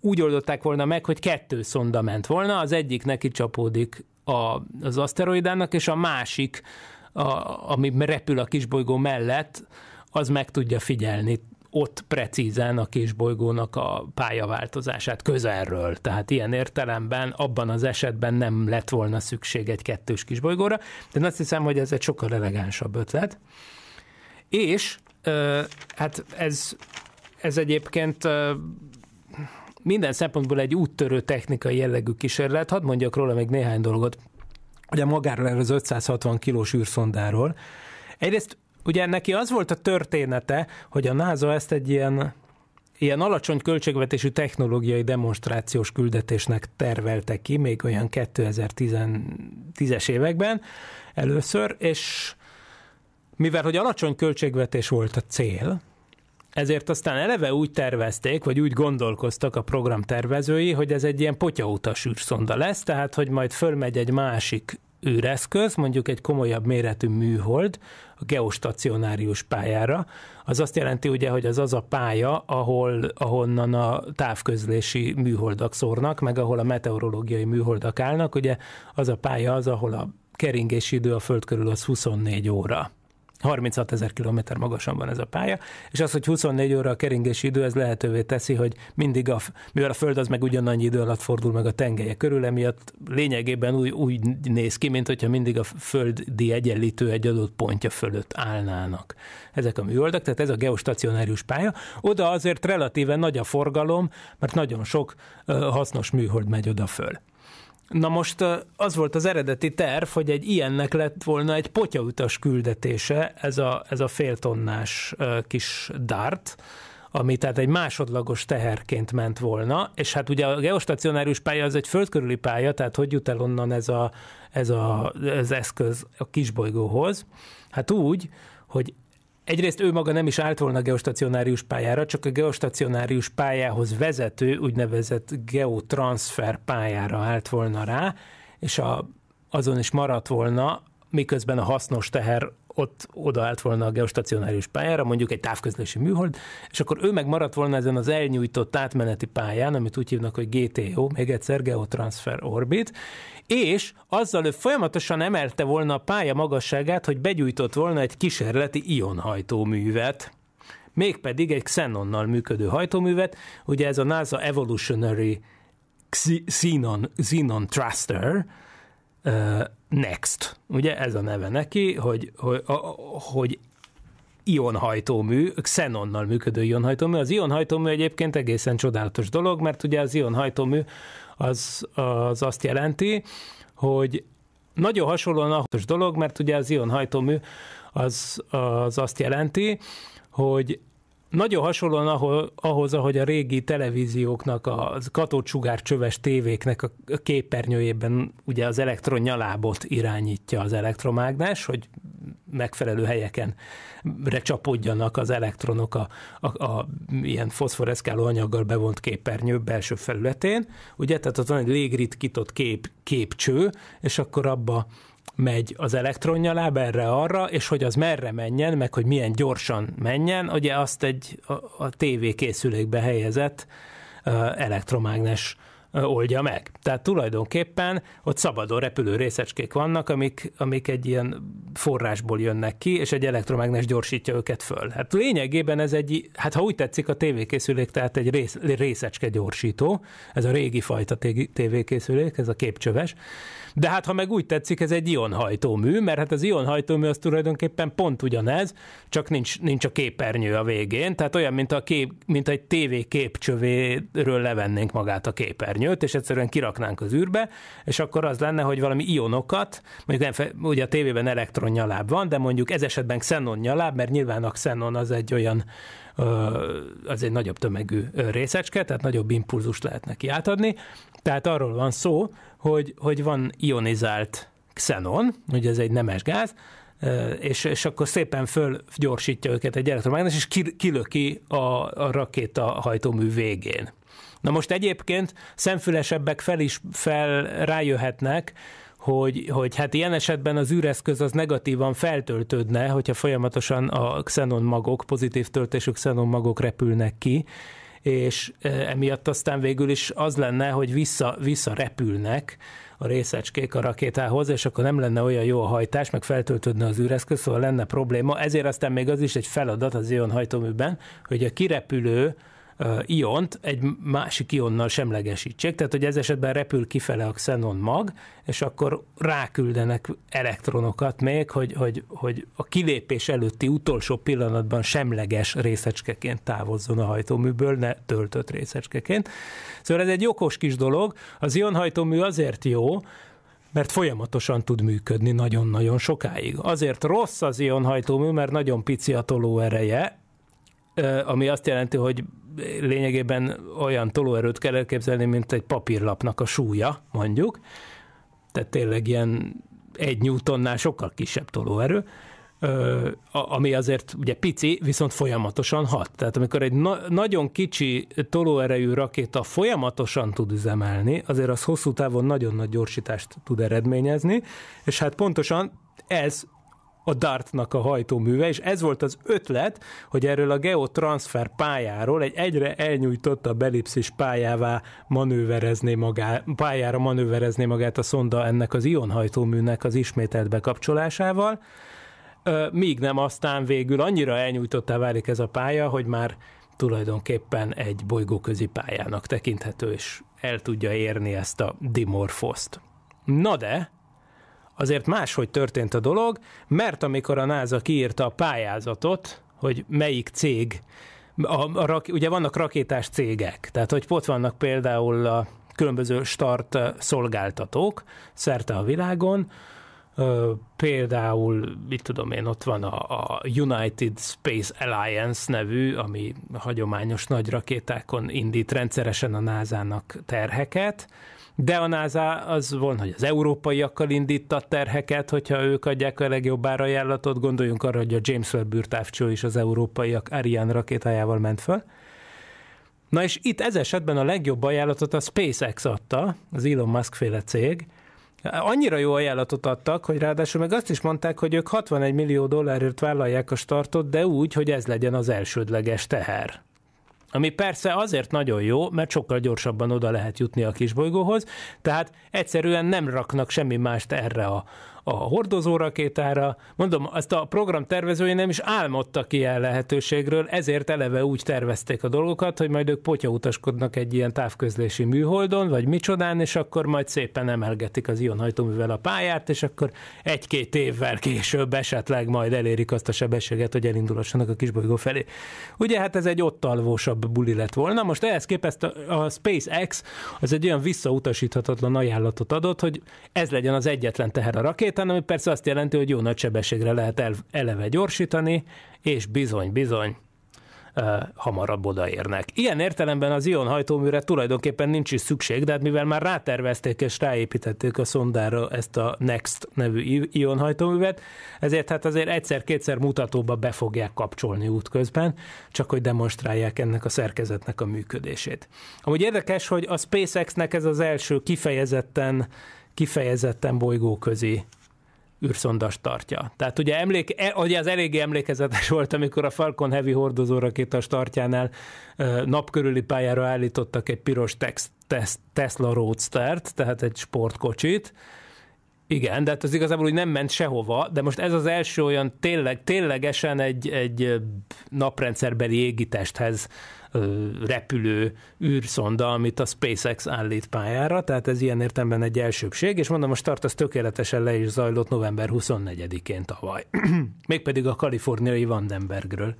úgy oldották volna meg, hogy kettő szonda ment volna, az egyik neki csapódik a, az aszteroidának, és a másik a, ami repül a kisbolygó mellett, az meg tudja figyelni ott precízen a kisbolygónak a pályaváltozását közelről. Tehát ilyen értelemben abban az esetben nem lett volna szükség egy kettős kisbolygóra, de azt hiszem, hogy ez egy sokkal elegánsabb ötlet. És hát ez, ez egyébként minden szempontból egy úttörő technikai jellegű kísérlet. Hadd mondjak róla még néhány dolgot ugye magáról erről az 560 kilós űrszondáról. Egyrészt ugye neki az volt a története, hogy a NASA ezt egy ilyen ilyen alacsony költségvetésű technológiai demonstrációs küldetésnek tervelte ki, még olyan 2010-es években először, és mivel hogy alacsony költségvetés volt a cél, ezért aztán eleve úgy tervezték, vagy úgy gondolkoztak a program tervezői, hogy ez egy ilyen potyautas űrszonda lesz, tehát hogy majd fölmegy egy másik űreszköz, mondjuk egy komolyabb méretű műhold a geostacionárius pályára. Az azt jelenti ugye, hogy az az a pálya, ahol, ahonnan a távközlési műholdak szórnak, meg ahol a meteorológiai műholdak állnak, ugye az a pálya az, ahol a keringési idő a Föld körül az 24 óra. 36 ezer kilométer magasan van ez a pálya, és az, hogy 24 óra a keringési idő, ez lehetővé teszi, hogy mindig, a, mivel a Föld az meg ugyanannyi idő alatt fordul meg a tengelye körül, emiatt lényegében úgy, úgy néz ki, mint hogyha mindig a földi egyenlítő egy adott pontja fölött állnának ezek a műholdak, tehát ez a geostacionárius pálya. Oda azért relatíven nagy a forgalom, mert nagyon sok hasznos műhold megy oda föl. Na most az volt az eredeti terv, hogy egy ilyennek lett volna egy potyautas küldetése, ez a, ez a féltonnás kis dart, ami tehát egy másodlagos teherként ment volna, és hát ugye a geostacionárius pálya az egy földkörüli pálya, tehát hogy jut el onnan ez, a, ez a, az eszköz a kisbolygóhoz? Hát úgy, hogy egyrészt ő maga nem is állt volna geostacionárius pályára, csak a geostacionárius pályához vezető úgynevezett geotransfer pályára állt volna rá, és a, azon is maradt volna, miközben a hasznos teher ott odaállt volna a geostacionárius pályára, mondjuk egy távközlési műhold, és akkor ő megmaradt volna ezen az elnyújtott átmeneti pályán, amit úgy hívnak, hogy GTO, még egyszer Geotransfer Orbit, és azzal ő folyamatosan emelte volna a pálya magasságát, hogy begyújtott volna egy kísérleti ionhajtóművet, mégpedig egy xenonnal működő hajtóművet, ugye ez a NASA Evolutionary Xenon, Xenon Thruster, Next, ugye ez a neve neki, hogy, hogy, a, hogy ionhajtómű, xenonnal működő ionhajtómű. Az ionhajtómű egyébként egészen csodálatos dolog, mert ugye az ionhajtómű az, az azt jelenti, hogy nagyon hasonlóan ahhoz dolog, mert ugye az ionhajtómű az, az azt jelenti, hogy nagyon hasonlóan ahol, ahhoz, ahogy a régi televízióknak, a katócsugár csöves tévéknek a képernyőjében ugye az elektron nyalábot irányítja az elektromágnás, hogy megfelelő helyeken recsapodjanak az elektronok a, a, a ilyen foszforeszkáló anyaggal bevont képernyő belső felületén. Ugye, tehát ott van egy légritkított kép, képcső, és akkor abba megy az elektronjaláb erre-arra, és hogy az merre menjen, meg hogy milyen gyorsan menjen, ugye azt egy a, a TV készülékbe helyezett elektromágnes oldja meg. Tehát tulajdonképpen ott szabadon repülő részecskék vannak, amik, amik egy ilyen forrásból jönnek ki, és egy elektromágnes gyorsítja őket föl. Hát lényegében ez egy, hát ha úgy tetszik, a tévékészülék, tehát egy rész, részecske gyorsító, ez a régi fajta tévékészülék, ez a képcsöves, de hát ha meg úgy tetszik, ez egy ionhajtómű, mert hát az ionhajtómű az tulajdonképpen pont ugyanez, csak nincs, nincs a képernyő a végén, tehát olyan, mint, a kép, mint egy tévé képcsövéről levennénk magát a képernyő képernyőt, és egyszerűen kiraknánk az űrbe, és akkor az lenne, hogy valami ionokat, mondjuk nem, ugye a tévében elektron nyaláb van, de mondjuk ez esetben xenon nyaláb, mert nyilván a xenon az egy olyan az egy nagyobb tömegű részecske, tehát nagyobb impulzust lehet neki átadni. Tehát arról van szó, hogy, hogy van ionizált xenon, ugye ez egy nemes gáz, és, és akkor szépen fölgyorsítja őket egy elektromágnes, és kilöki a, a rakéta hajtómű végén. Na most egyébként szemfülesebbek fel is fel rájöhetnek, hogy, hogy hát ilyen esetben az űreszköz az negatívan feltöltődne, hogyha folyamatosan a xenon magok, pozitív töltésű xenon magok repülnek ki, és e, emiatt aztán végül is az lenne, hogy vissza, vissza repülnek a részecskék a rakétához, és akkor nem lenne olyan jó a hajtás, meg feltöltődne az űreszköz, szóval lenne probléma. Ezért aztán még az is egy feladat az ilyen hajtóműben, hogy a kirepülő iont egy másik ionnal semlegesítsék, tehát hogy ez esetben repül kifele a xenon mag, és akkor ráküldenek elektronokat még, hogy, hogy, hogy a kilépés előtti utolsó pillanatban semleges részecskeként távozzon a hajtóműből, ne töltött részecskeként. Szóval ez egy okos kis dolog. Az ionhajtómű azért jó, mert folyamatosan tud működni nagyon-nagyon sokáig. Azért rossz az ionhajtómű, mert nagyon pici a tolóereje, ami azt jelenti, hogy lényegében olyan tolóerőt kell elképzelni, mint egy papírlapnak a súlya, mondjuk, tehát tényleg ilyen egy newtonnál sokkal kisebb tolóerő, ami azért ugye pici, viszont folyamatosan hat. Tehát amikor egy na- nagyon kicsi tolóerejű rakéta folyamatosan tud üzemelni, azért az hosszú távon nagyon nagy gyorsítást tud eredményezni, és hát pontosan ez a Dartnak a hajtóműve, és ez volt az ötlet, hogy erről a geotransfer pályáról egy egyre a belipszis pályává manőverezné magát, pályára manőverezné magát a szonda ennek az ionhajtóműnek az ismételt bekapcsolásával, míg nem aztán végül annyira elnyújtottá válik ez a pálya, hogy már tulajdonképpen egy bolygóközi pályának tekinthető, és el tudja érni ezt a dimorfoszt. Na de, azért máshogy történt a dolog, mert amikor a NASA kiírta a pályázatot, hogy melyik cég, a, a, a, ugye vannak rakétás cégek, tehát hogy ott vannak például a különböző start szolgáltatók szerte a világon, például, mit tudom én, ott van a, a United Space Alliance nevű, ami hagyományos nagy rakétákon indít rendszeresen a NASA-nak terheket, de a NASA az van, hogy az európaiakkal indítta terheket, hogyha ők adják a legjobb árajánlatot, gondoljunk arra, hogy a James Webb űrtávcső is az európaiak Ariane rakétájával ment föl. Na és itt ez esetben a legjobb ajánlatot a SpaceX adta, az Elon Musk féle cég. Annyira jó ajánlatot adtak, hogy ráadásul meg azt is mondták, hogy ők 61 millió dollárért vállalják a startot, de úgy, hogy ez legyen az elsődleges teher ami persze azért nagyon jó, mert sokkal gyorsabban oda lehet jutni a kisbolygóhoz, tehát egyszerűen nem raknak semmi mást erre a, a hordozó rakétára, Mondom, azt a program tervezője nem is álmodtak el lehetőségről, ezért eleve úgy tervezték a dolgokat, hogy majd ők utaskodnak egy ilyen távközlési műholdon, vagy micsodán, és akkor majd szépen emelgetik az ionhajtóművel a pályát, és akkor egy-két évvel később esetleg majd elérik azt a sebességet, hogy elindulassanak a kisbolygó felé. Ugye hát ez egy ott alvósabb buli lett volna. Most ehhez képest a, a SpaceX az egy olyan visszautasíthatatlan ajánlatot adott, hogy ez legyen az egyetlen teher a rakéta, egyáltalán, ami persze azt jelenti, hogy jó nagy sebességre lehet eleve gyorsítani, és bizony-bizony hamarabb odaérnek. Ilyen értelemben az ion hajtóműre tulajdonképpen nincs is szükség, de hát mivel már rátervezték és ráépítették a szondára ezt a Next nevű ion hajtóművet, ezért hát azért egyszer-kétszer mutatóba be fogják kapcsolni útközben, csak hogy demonstrálják ennek a szerkezetnek a működését. Amúgy érdekes, hogy a SpaceX-nek ez az első kifejezetten kifejezetten bolygóközi űrszondas tartja. Tehát ugye, emléke, ugye az eléggé emlékezetes volt, amikor a Falcon Heavy rakéta startjánál napkörüli pályára állítottak egy piros text, Tesla Roadstert, tehát egy sportkocsit, igen, de hát az igazából úgy nem ment sehova, de most ez az első olyan tényleg, ténylegesen egy, egy naprendszerbeli égitesthez repülő űrszonda, amit a SpaceX állít pályára, tehát ez ilyen értemben egy elsőbség, és mondom, most tart, az tökéletesen le is zajlott november 24-én tavaly. Mégpedig a kaliforniai Vandenbergről.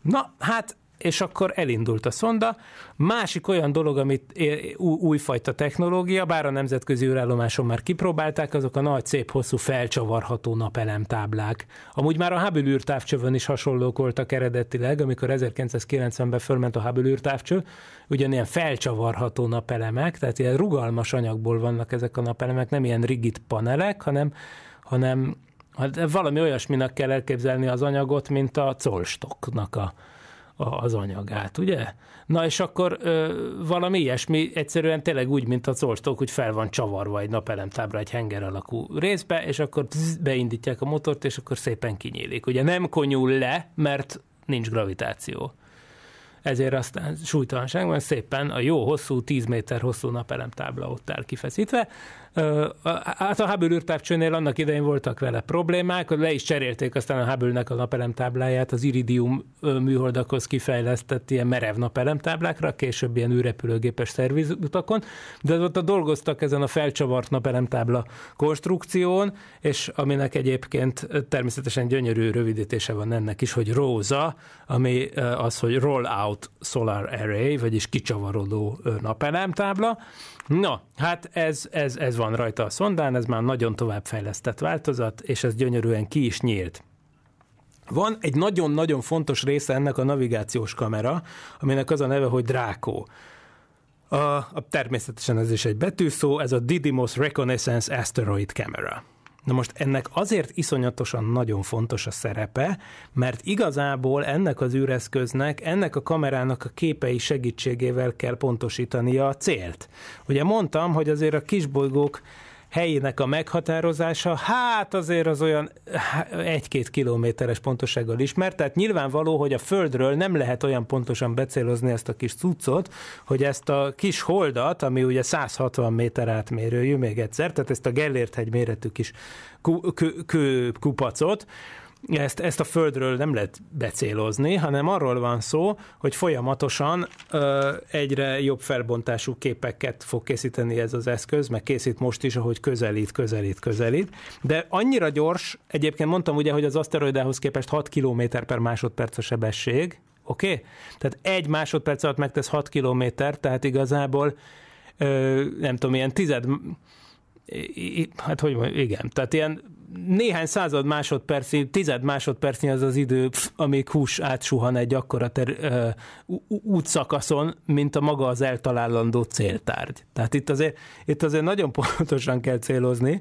Na, hát és akkor elindult a szonda. Másik olyan dolog, amit újfajta technológia, bár a nemzetközi űrállomáson már kipróbálták, azok a nagy, szép, hosszú, felcsavarható napelemtáblák. Amúgy már a Hubble űrtávcsövön is hasonlók voltak eredetileg, amikor 1990-ben fölment a Hubble űrtávcső, ugyanilyen felcsavarható napelemek, tehát ilyen rugalmas anyagból vannak ezek a napelemek, nem ilyen rigid panelek, hanem, hanem hát valami olyasminak kell elképzelni az anyagot, mint a colstoknak a az anyagát, ugye? Na és akkor ö, valami ilyesmi egyszerűen tényleg úgy, mint a colstok, hogy fel van csavarva egy napelemtábra egy henger alakú részbe, és akkor psz, beindítják a motort, és akkor szépen kinyílik. Ugye nem konyul le, mert nincs gravitáció ezért aztán súlytalanságban szépen a jó hosszú, 10 méter hosszú napelemtábla ott áll kifeszítve. Hát a Hubble űrtávcsőnél annak idején voltak vele problémák, le is cserélték aztán a Hubble-nek a napelemtábláját az Iridium műholdakhoz kifejlesztett ilyen merev napelemtáblákra, később ilyen űrrepülőgépes szervizutakon, de ott a dolgoztak ezen a felcsavart napelemtábla konstrukción, és aminek egyébként természetesen gyönyörű rövidítése van ennek is, hogy róza, ami az, hogy roll out Out Solar Array, vagyis kicsavarodó napelemtábla. Na, hát ez, ez, ez van rajta a szondán, ez már nagyon továbbfejlesztett változat, és ez gyönyörűen ki is nyílt. Van egy nagyon-nagyon fontos része ennek a navigációs kamera, aminek az a neve, hogy Dráko. A, a, természetesen ez is egy betűszó, ez a Didymos Reconnaissance Asteroid Camera. Na most ennek azért iszonyatosan nagyon fontos a szerepe, mert igazából ennek az űreszköznek, ennek a kamerának a képei segítségével kell pontosítania a célt. Ugye mondtam, hogy azért a kisbolygók helyének a meghatározása, hát azért az olyan egy-két kilométeres pontosággal ismert, tehát nyilvánvaló, hogy a Földről nem lehet olyan pontosan becélozni ezt a kis cuccot, hogy ezt a kis holdat, ami ugye 160 méter átmérőjű még egyszer, tehát ezt a Gellért hegy méretű kis kő, kü- kupacot, ezt, ezt a földről nem lehet becélozni, hanem arról van szó, hogy folyamatosan ö, egyre jobb felbontású képeket fog készíteni ez az eszköz, meg készít most is, ahogy közelít, közelít, közelít. De annyira gyors, egyébként mondtam ugye, hogy az aszteroidához képest 6 km per másodperc a sebesség, oké? Okay? Tehát egy másodperc alatt megtesz 6 kilométer, tehát igazából ö, nem tudom, ilyen tized, hát hogy mondjam, igen, tehát ilyen néhány század másodpercig, tized másodpercnyi az az idő, pff, amíg hús átsuhan egy akkora ter, ö, útszakaszon, mint a maga az eltalálandó céltárgy. Tehát itt azért, itt azért nagyon pontosan kell célozni,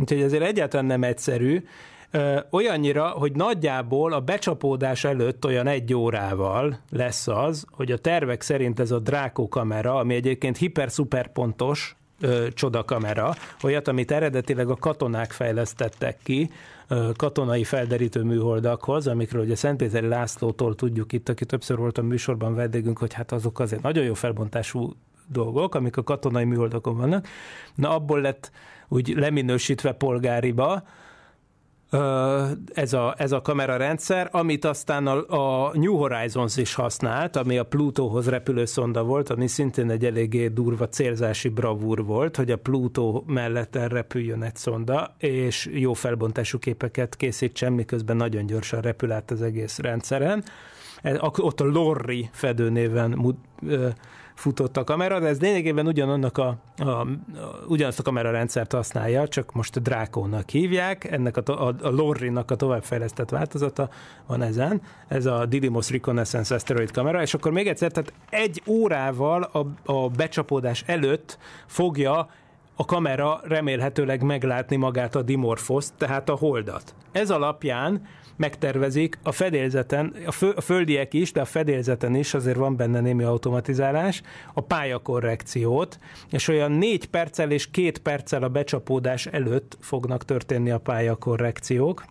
úgyhogy azért egyáltalán nem egyszerű, ö, olyannyira, hogy nagyjából a becsapódás előtt olyan egy órával lesz az, hogy a tervek szerint ez a drákó kamera, ami egyébként hiper-szuper pontos, ö, csodakamera, olyat, amit eredetileg a katonák fejlesztettek ki, ö, katonai felderítő műholdakhoz, amikről ugye Szentpéteri Lászlótól tudjuk itt, aki többször volt a műsorban vendégünk, hogy hát azok azért nagyon jó felbontású dolgok, amik a katonai műholdakon vannak. Na abból lett úgy leminősítve polgáriba, ez a, ez a kamerarendszer, amit aztán a, a New Horizons is használt, ami a Plutóhoz szonda volt, ami szintén egy eléggé durva célzási bravúr volt, hogy a Plutó mellett repüljön egy szonda, és jó felbontású képeket készítsen, miközben nagyon gyorsan repül át az egész rendszeren. E, ott a Lorri fedőnéven futott a kamera, de ez lényegében ugyanannak a, a, a ugyanazt a kamerarendszert használja, csak most Drákónak hívják, ennek a, a, a Lorrinak a továbbfejlesztett változata van ezen, ez a Didymos Reconnaissance Asteroid kamera, és akkor még egyszer, tehát egy órával a, a becsapódás előtt fogja a kamera remélhetőleg meglátni magát a dimorfoszt, tehát a holdat. Ez alapján megtervezik a fedélzeten, a, fö, a földiek is, de a fedélzeten is azért van benne némi automatizálás, a pályakorrekciót, és olyan négy perccel és két perccel a becsapódás előtt fognak történni a pályakorrekciók,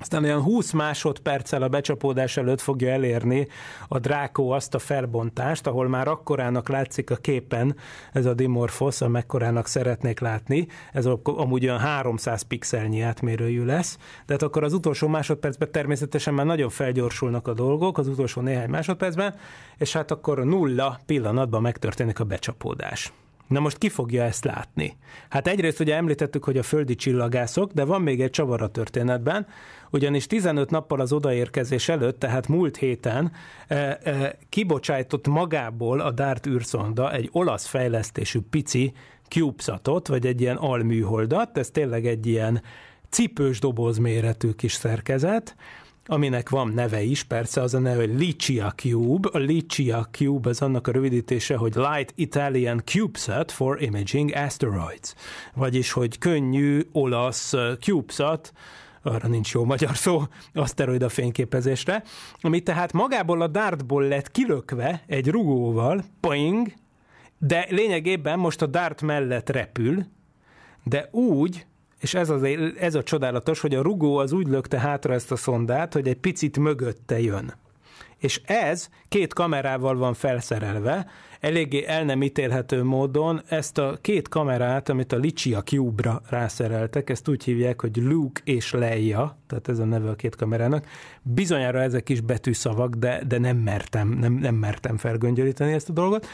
aztán olyan 20 másodperccel a becsapódás előtt fogja elérni a Drákó azt a felbontást, ahol már akkorának látszik a képen ez a dimorfosz, amekkorának szeretnék látni. Ez amúgy olyan 300 pixelnyi átmérőjű lesz. hát akkor az utolsó másodpercben természetesen már nagyon felgyorsulnak a dolgok, az utolsó néhány másodpercben, és hát akkor nulla pillanatban megtörténik a becsapódás. Na most ki fogja ezt látni? Hát egyrészt ugye említettük, hogy a földi csillagászok, de van még egy csavar a történetben, ugyanis 15 nappal az odaérkezés előtt, tehát múlt héten e, e, kibocsájtott magából a DART űrszonda egy olasz fejlesztésű pici CubeSatot, vagy egy ilyen alműholdat, ez tényleg egy ilyen cipős doboz méretű kis szerkezet, aminek van neve is, persze az a neve, hogy Licia Cube. A Licia Cube az annak a rövidítése, hogy Light Italian CubeSat for Imaging Asteroids. Vagyis, hogy könnyű olasz e, CubeSat, arra nincs jó magyar szó, aszteroida fényképezésre, ami tehát magából a dartból lett kilökve egy rugóval, poing, de lényegében most a dart mellett repül, de úgy, és ez, az, ez a csodálatos, hogy a rugó az úgy lökte hátra ezt a szondát, hogy egy picit mögötte jön. És ez két kamerával van felszerelve, eléggé el nem ítélhető módon ezt a két kamerát, amit a Lichia Cube-ra rászereltek, ezt úgy hívják, hogy Luke és Leia, tehát ez a neve a két kamerának, bizonyára ezek is betűszavak, de, de nem mertem, nem, nem mertem felgöngyölíteni ezt a dolgot.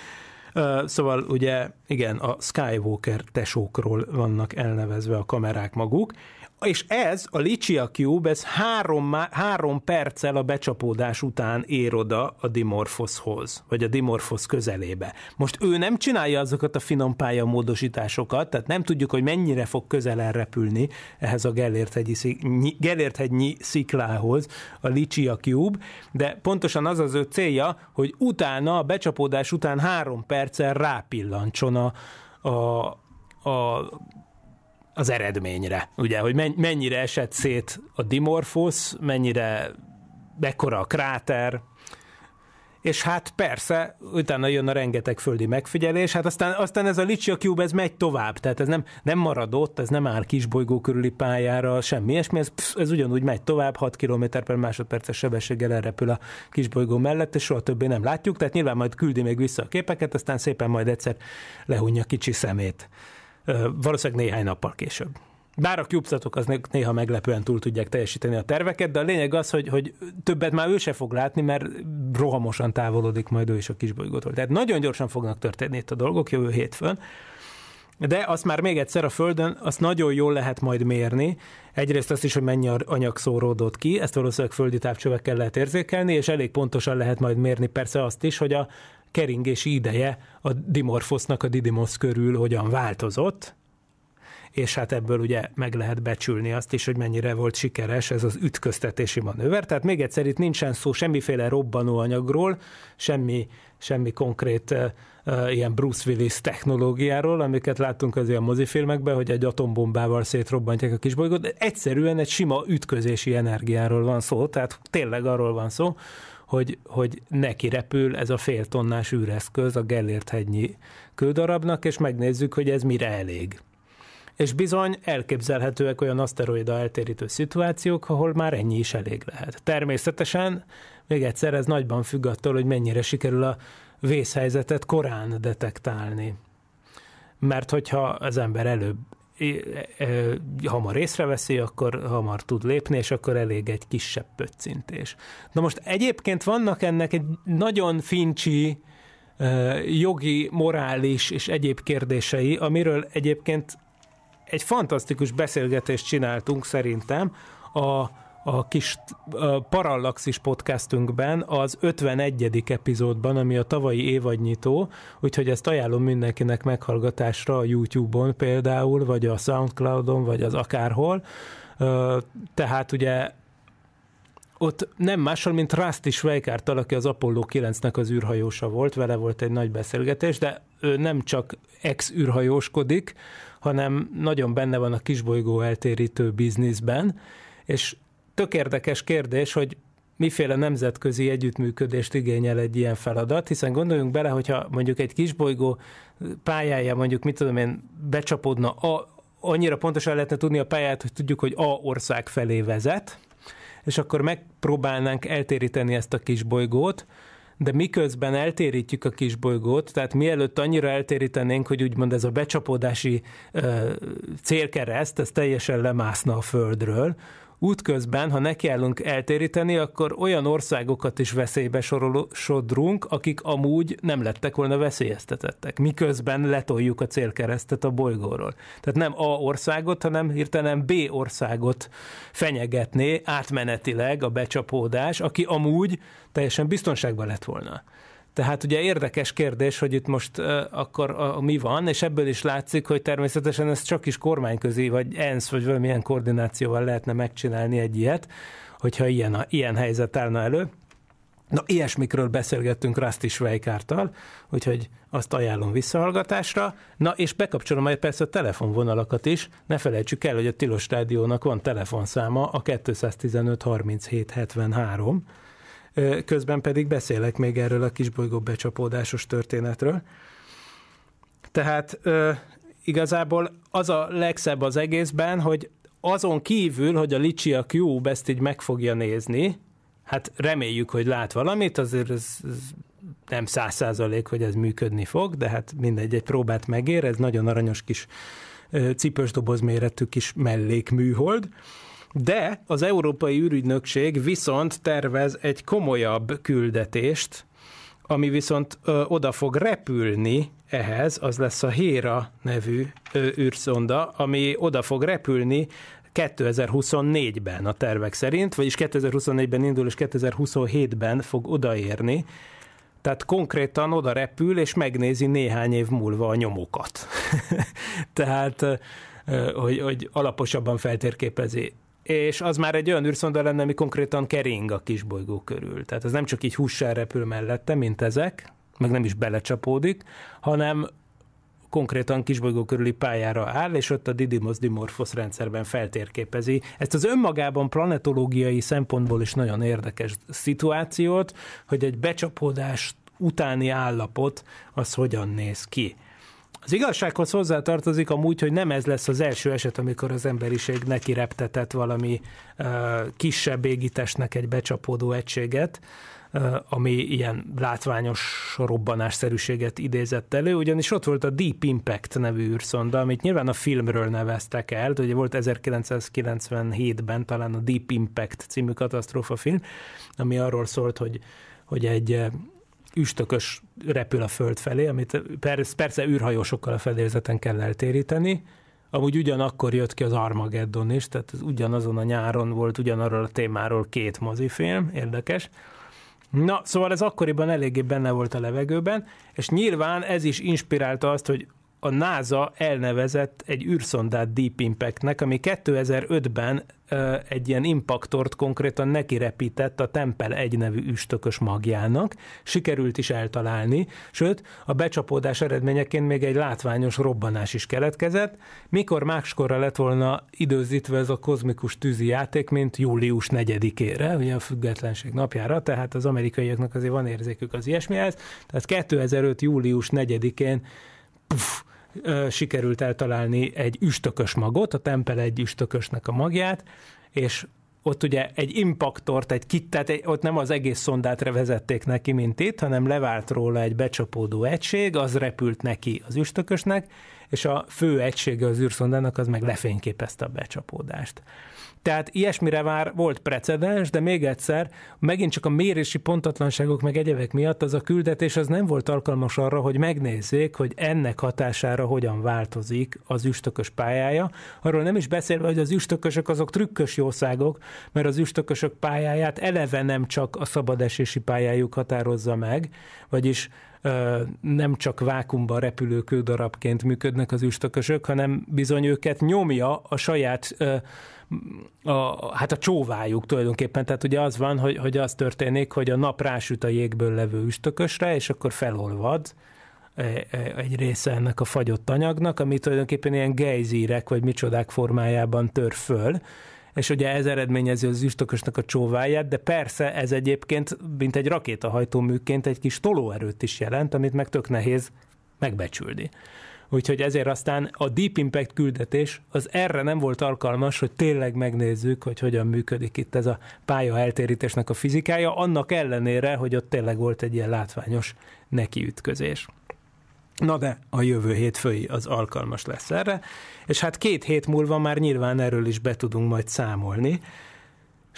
Szóval ugye igen, a Skywalker tesókról vannak elnevezve a kamerák maguk, és ez, a Lichia Cube, ez három, három perccel a becsapódás után ér oda a Dimorphoshoz, vagy a Dimorphos közelébe. Most ő nem csinálja azokat a finom módosításokat tehát nem tudjuk, hogy mennyire fog közel elrepülni ehhez a Gellérthegyi sziklához a Lichia Cube, de pontosan az az ő célja, hogy utána, a becsapódás után három perccel rápillantson a, a, a az eredményre, ugye, hogy mennyire esett szét a dimorfosz, mennyire mekkora a kráter, és hát persze, utána jön a rengeteg földi megfigyelés, hát aztán, aztán ez a Licsia Cube, ez megy tovább, tehát ez nem, nem marad ott, ez nem áll kisbolygó körüli pályára, semmi ilyesmi, ez, pff, ez ugyanúgy megy tovább, 6 km per másodperces sebességgel elrepül a kisbolygó mellett, és soha többé nem látjuk, tehát nyilván majd küldi még vissza a képeket, aztán szépen majd egyszer lehunja kicsi szemét. Valószínűleg néhány nappal később. Bár a CubeSatok az néha meglepően túl tudják teljesíteni a terveket, de a lényeg az, hogy, hogy többet már ő se fog látni, mert rohamosan távolodik majd ő is a kisbolygótól. Tehát nagyon gyorsan fognak történni itt a dolgok jövő hétfőn. De azt már még egyszer a Földön, azt nagyon jól lehet majd mérni. Egyrészt azt is, hogy mennyi anyag szóródott ki, ezt valószínűleg földi távcsövekkel lehet érzékelni, és elég pontosan lehet majd mérni persze azt is, hogy a keringési ideje a dimorfosznak a didimosz körül hogyan változott, és hát ebből ugye meg lehet becsülni azt is, hogy mennyire volt sikeres ez az ütköztetési manőver. Tehát még egyszer itt nincsen szó semmiféle robbanóanyagról, semmi, semmi konkrét ilyen Bruce Willis technológiáról, amiket láttunk az ilyen mozifilmekben, hogy egy atombombával szétrobbantják a kisbolygót, de egyszerűen egy sima ütközési energiáról van szó, tehát tényleg arról van szó, hogy, hogy neki repül ez a fél tonnás űreszköz a Gellért hegyi kődarabnak, és megnézzük, hogy ez mire elég és bizony elképzelhetőek olyan aszteroida eltérítő szituációk, ahol már ennyi is elég lehet. Természetesen, még egyszer, ez nagyban függ attól, hogy mennyire sikerül a vészhelyzetet korán detektálni. Mert hogyha az ember előbb e, e, hamar észreveszi, akkor hamar tud lépni, és akkor elég egy kisebb pöccintés. Na most egyébként vannak ennek egy nagyon fincsi e, jogi, morális és egyéb kérdései, amiről egyébként egy fantasztikus beszélgetést csináltunk szerintem a, a kis a Parallaxis podcastünkben az 51. epizódban, ami a tavalyi évadnyitó, úgyhogy ezt ajánlom mindenkinek meghallgatásra a YouTube-on például, vagy a Soundcloud-on, vagy az akárhol. Tehát ugye ott nem mással, mint Rusty Schweikártal, aki az Apollo 9-nek az űrhajósa volt, vele volt egy nagy beszélgetés, de ő nem csak ex-űrhajóskodik, hanem nagyon benne van a kisbolygó eltérítő bizniszben, és tök érdekes kérdés, hogy miféle nemzetközi együttműködést igényel egy ilyen feladat, hiszen gondoljunk bele, hogyha mondjuk egy kisbolygó pályája mondjuk, mit tudom én, becsapódna, a, annyira pontosan lehetne tudni a pályát, hogy tudjuk, hogy A ország felé vezet, és akkor megpróbálnánk eltéríteni ezt a kisbolygót, de miközben eltérítjük a kisbolygót, tehát mielőtt annyira eltérítenénk, hogy úgymond ez a becsapódási ö, célkereszt, ez teljesen lemászna a Földről, útközben, ha nekiállunk eltéríteni, akkor olyan országokat is veszélybe sodrunk, akik amúgy nem lettek volna veszélyeztetettek, miközben letoljuk a célkeresztet a bolygóról. Tehát nem A országot, hanem hirtelen B országot fenyegetné átmenetileg a becsapódás, aki amúgy teljesen biztonságban lett volna. Tehát ugye érdekes kérdés, hogy itt most uh, akkor a, mi van, és ebből is látszik, hogy természetesen ez csak is kormányközi, vagy ENSZ, vagy valamilyen koordinációval lehetne megcsinálni egy ilyet, hogyha ilyen, a ilyen helyzet állna elő. Na, ilyesmikről beszélgettünk Rasti Svejkártal, úgyhogy azt ajánlom visszahallgatásra. Na, és bekapcsolom majd persze a telefonvonalakat is. Ne felejtsük el, hogy a Tilos Rádiónak van telefonszáma a 215 37 73 közben pedig beszélek még erről a kisbolygó becsapódásos történetről. Tehát igazából az a legszebb az egészben, hogy azon kívül, hogy a Licsia Cube ezt így meg fogja nézni, hát reméljük, hogy lát valamit, azért ez, ez nem száz százalék, hogy ez működni fog, de hát mindegy, egy próbát megér, ez nagyon aranyos kis cipős doboz méretű kis mellékműhold. műhold de az Európai űrügynökség viszont tervez egy komolyabb küldetést, ami viszont ö, oda fog repülni ehhez, az lesz a Héra nevű ö, űrszonda, ami oda fog repülni 2024-ben a tervek szerint, vagyis 2024-ben indul, és 2027-ben fog odaérni. Tehát konkrétan oda repül, és megnézi néhány év múlva a nyomokat. Tehát, hogy, hogy alaposabban feltérképezi és az már egy olyan űrszonda lenne, ami konkrétan kering a kisbolygó körül. Tehát ez nem csak így hússal repül mellette, mint ezek, meg nem is belecsapódik, hanem konkrétan kisbolygó körüli pályára áll, és ott a Didymos Dimorphos rendszerben feltérképezi ezt az önmagában planetológiai szempontból is nagyon érdekes szituációt, hogy egy becsapódás utáni állapot az hogyan néz ki. Az igazsághoz hozzátartozik amúgy, hogy nem ez lesz az első eset, amikor az emberiség neki reptetett valami uh, kisebb égitestnek egy becsapódó egységet, uh, ami ilyen látványos robbanásszerűséget idézett elő, ugyanis ott volt a Deep Impact nevű űrszonda, amit nyilván a filmről neveztek el, ugye volt 1997-ben talán a Deep Impact című katasztrófa film, ami arról szólt, hogy, hogy egy üstökös repül a föld felé, amit persze űrhajósokkal a fedélzeten kell eltéríteni, Amúgy ugyanakkor jött ki az Armageddon is, tehát az ugyanazon a nyáron volt ugyanarról a témáról két mozifilm, érdekes. Na, szóval ez akkoriban eléggé benne volt a levegőben, és nyilván ez is inspirálta azt, hogy a NASA elnevezett egy űrszondát Deep Impactnek, ami 2005-ben egy ilyen impaktort konkrétan neki a Tempel egy nevű üstökös magjának, sikerült is eltalálni, sőt, a becsapódás eredményeként még egy látványos robbanás is keletkezett, mikor máskorra lett volna időzítve ez a kozmikus tűzi játék, mint július 4-ére, ugye a függetlenség napjára, tehát az amerikaiaknak azért van érzékük az ilyesmihez, tehát 2005. július 4-én puf, sikerült eltalálni egy üstökös magot, a tempel egy üstökösnek a magját, és ott ugye egy impaktort, egy kit, tehát egy, ott nem az egész szondát vezették neki, mint itt, hanem levált róla egy becsapódó egység, az repült neki az üstökösnek, és a fő egysége az űrszondának az meg lefényképezte a becsapódást. Tehát ilyesmire már volt precedens, de még egyszer, megint csak a mérési pontatlanságok meg egyebek miatt az a küldetés az nem volt alkalmas arra, hogy megnézzék, hogy ennek hatására hogyan változik az üstökös pályája. Arról nem is beszélve, hogy az üstökösök azok trükkös jószágok, mert az üstökösök pályáját eleve nem csak a szabadesési pályájuk határozza meg, vagyis nem csak vákumban repülő kődarabként működnek az üstökösök, hanem bizony őket nyomja a saját a, hát a csóvájuk tulajdonképpen, tehát ugye az van, hogy, hogy az történik, hogy a nap rásüt a jégből levő üstökösre, és akkor felolvad e, e, egy része ennek a fagyott anyagnak, ami tulajdonképpen ilyen gejzírek, vagy micsodák formájában tör föl, és ugye ez eredményezi az üstökösnek a csóváját, de persze ez egyébként, mint egy rakétahajtóműként egy kis tolóerőt is jelent, amit meg tök nehéz megbecsülni úgyhogy ezért aztán a Deep Impact küldetés az erre nem volt alkalmas, hogy tényleg megnézzük, hogy hogyan működik itt ez a pálya eltérítésnek a fizikája, annak ellenére, hogy ott tényleg volt egy ilyen látványos nekiütközés. Na de a jövő hétfői az alkalmas lesz erre, és hát két hét múlva már nyilván erről is be tudunk majd számolni.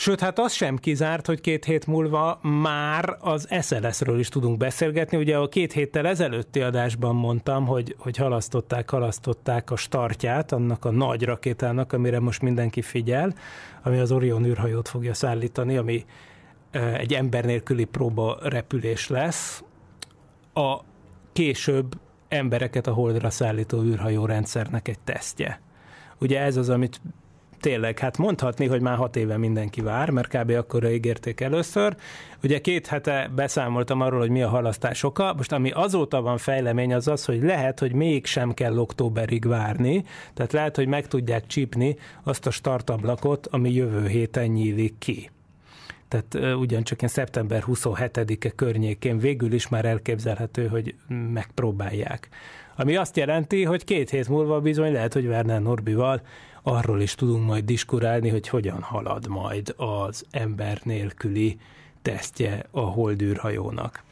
Sőt, hát az sem kizárt, hogy két hét múlva már az SLS-ről is tudunk beszélgetni. Ugye a két héttel ezelőtti adásban mondtam, hogy, hogy halasztották, halasztották a startját annak a nagy rakétának, amire most mindenki figyel, ami az Orion űrhajót fogja szállítani, ami egy ember nélküli próba repülés lesz. A később embereket a holdra szállító űrhajórendszernek egy tesztje. Ugye ez az, amit tényleg, hát mondhatni, hogy már hat éve mindenki vár, mert kb. akkorra ígérték először. Ugye két hete beszámoltam arról, hogy mi a halasztás oka. Most ami azóta van fejlemény, az az, hogy lehet, hogy mégsem kell októberig várni, tehát lehet, hogy meg tudják csípni azt a startablakot, ami jövő héten nyílik ki tehát ugyancsak én szeptember 27-e környékén végül is már elképzelhető, hogy megpróbálják. Ami azt jelenti, hogy két hét múlva bizony lehet, hogy Werner Norbival arról is tudunk majd diskurálni, hogy hogyan halad majd az ember nélküli tesztje a holdűrhajónak.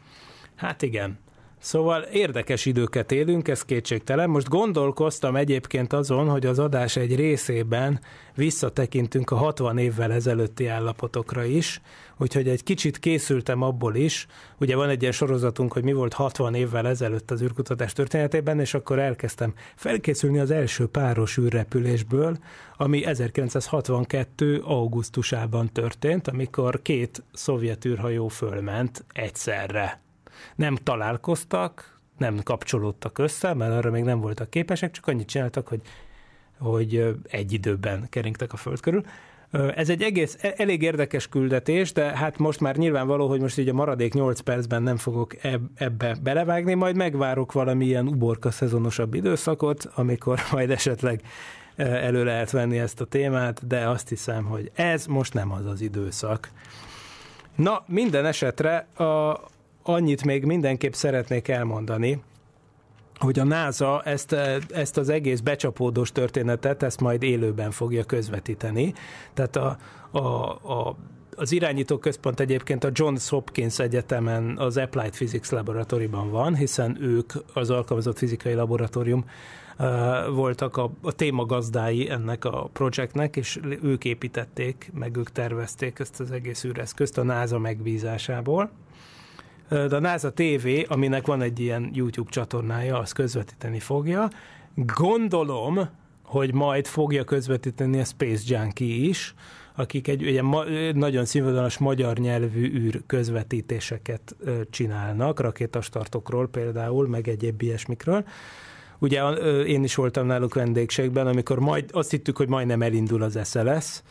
Hát igen, Szóval érdekes időket élünk, ez kétségtelen. Most gondolkoztam egyébként azon, hogy az adás egy részében visszatekintünk a 60 évvel ezelőtti állapotokra is, úgyhogy egy kicsit készültem abból is. Ugye van egy ilyen sorozatunk, hogy mi volt 60 évvel ezelőtt az űrkutatás történetében, és akkor elkezdtem felkészülni az első páros űrrepülésből, ami 1962. augusztusában történt, amikor két szovjet űrhajó fölment egyszerre nem találkoztak, nem kapcsolódtak össze, mert arra még nem voltak képesek, csak annyit csináltak, hogy, hogy egy időben keringtek a föld körül. Ez egy egész, e, elég érdekes küldetés, de hát most már nyilvánvaló, hogy most így a maradék 8 percben nem fogok ebbe belevágni, majd megvárok valamilyen uborka szezonosabb időszakot, amikor majd esetleg elő lehet venni ezt a témát, de azt hiszem, hogy ez most nem az az időszak. Na, minden esetre a, annyit még mindenképp szeretnék elmondani, hogy a NASA ezt, e, ezt az egész becsapódós történetet, ezt majd élőben fogja közvetíteni. Tehát a, a, a az irányító központ egyébként a Johns Hopkins Egyetemen az Applied Physics Laboratoriumban van, hiszen ők az alkalmazott fizikai laboratórium e, voltak a, a témagazdái ennek a projektnek, és ők építették, meg ők tervezték ezt az egész űreszközt a NASA megbízásából de a NASA TV, aminek van egy ilyen YouTube csatornája, az közvetíteni fogja. Gondolom, hogy majd fogja közvetíteni a Space Junkie is, akik egy ugye, ma, nagyon színvonalas magyar nyelvű űr közvetítéseket ö, csinálnak, rakétastartokról például, meg egyéb ilyesmikről. Ugye ö, én is voltam náluk vendégségben, amikor majd azt hittük, hogy majdnem elindul az SLS,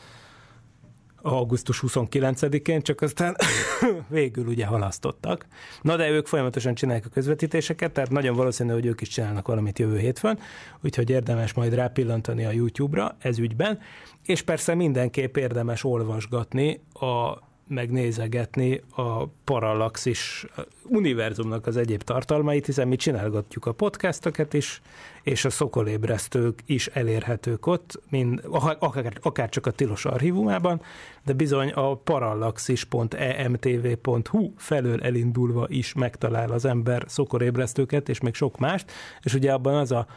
augusztus 29-én, csak aztán végül ugye halasztottak. Na de ők folyamatosan csinálják a közvetítéseket, tehát nagyon valószínű, hogy ők is csinálnak valamit jövő hétfőn, úgyhogy érdemes majd rápillantani a YouTube-ra ez ügyben, és persze mindenképp érdemes olvasgatni a megnézegetni a Parallaxis univerzumnak az egyéb tartalmait, hiszen mi csinálgatjuk a podcastokat is, és a szokolébresztők is elérhetők ott, mind, akár, akár csak a Tilos archívumában, de bizony a parallaxis.emtv.hu felől elindulva is megtalál az ember szokolébresztőket, és még sok mást, és ugye abban az a,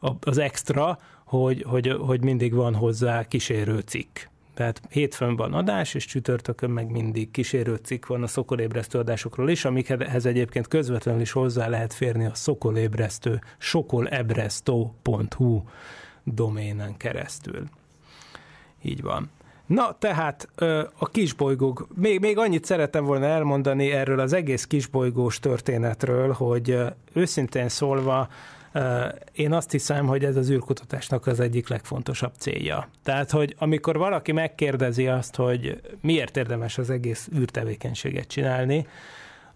a az extra, hogy, hogy, hogy mindig van hozzá kísérő cikk tehát hétfőn van adás, és csütörtökön meg mindig kísérő cikk van a szokolébresztő adásokról is, amikhez egyébként közvetlenül is hozzá lehet férni a szokolébresztő sokolebresztó.hu doménen keresztül. Így van. Na, tehát a kisbolygók, még, még annyit szerettem volna elmondani erről az egész kisbolygós történetről, hogy őszintén szólva én azt hiszem, hogy ez az űrkutatásnak az egyik legfontosabb célja. Tehát, hogy amikor valaki megkérdezi azt, hogy miért érdemes az egész űrtevékenységet csinálni,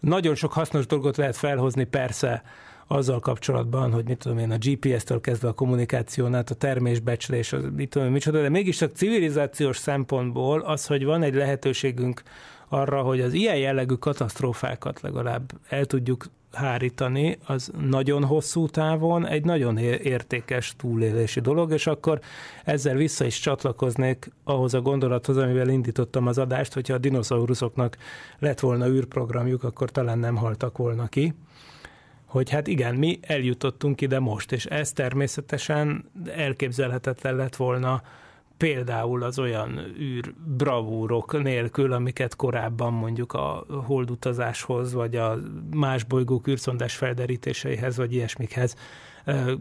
nagyon sok hasznos dolgot lehet felhozni, persze, azzal kapcsolatban, hogy mit tudom én, a GPS-től kezdve a kommunikáción át, a termésbecslés, az, mit tudom én, micsoda, de mégis a civilizációs szempontból az, hogy van egy lehetőségünk arra, hogy az ilyen jellegű katasztrófákat legalább el tudjuk hárítani, az nagyon hosszú távon egy nagyon értékes túlélési dolog, és akkor ezzel vissza is csatlakoznék ahhoz a gondolathoz, amivel indítottam az adást, hogyha a dinoszauruszoknak lett volna űrprogramjuk, akkor talán nem haltak volna ki hogy hát igen, mi eljutottunk ide most, és ez természetesen elképzelhetetlen lett volna például az olyan űr bravúrok nélkül, amiket korábban mondjuk a holdutazáshoz, vagy a más bolygók űrszondás felderítéseihez, vagy ilyesmikhez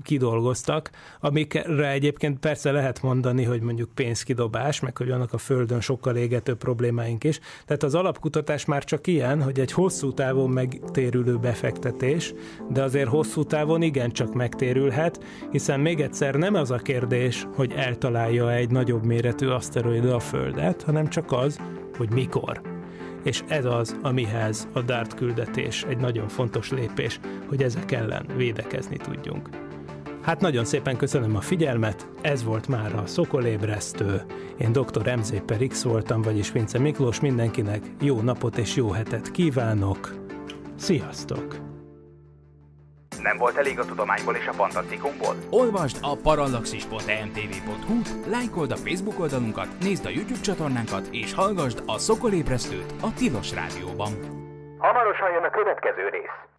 kidolgoztak, amikre egyébként persze lehet mondani, hogy mondjuk pénzkidobás, meg hogy annak a földön sokkal égető problémáink is. Tehát az alapkutatás már csak ilyen, hogy egy hosszú távon megtérülő befektetés, de azért hosszú távon igencsak megtérülhet, hiszen még egyszer nem az a kérdés, hogy eltalálja egy nagyobb méretű aszteroida a Földet, hanem csak az, hogy mikor és ez az, amihez a DART küldetés egy nagyon fontos lépés, hogy ezek ellen védekezni tudjunk. Hát nagyon szépen köszönöm a figyelmet, ez volt már a Szokolébresztő. Én dr. MZ X voltam, vagyis Vince Miklós, mindenkinek jó napot és jó hetet kívánok. Sziasztok! Nem volt elég a tudományból és a fantasztikumból? Olvasd a parallaxis.emtv.hu, lájkold a Facebook oldalunkat, nézd a YouTube csatornánkat, és hallgassd a Szokolébresztőt a Tilos Rádióban. Hamarosan jön a következő rész.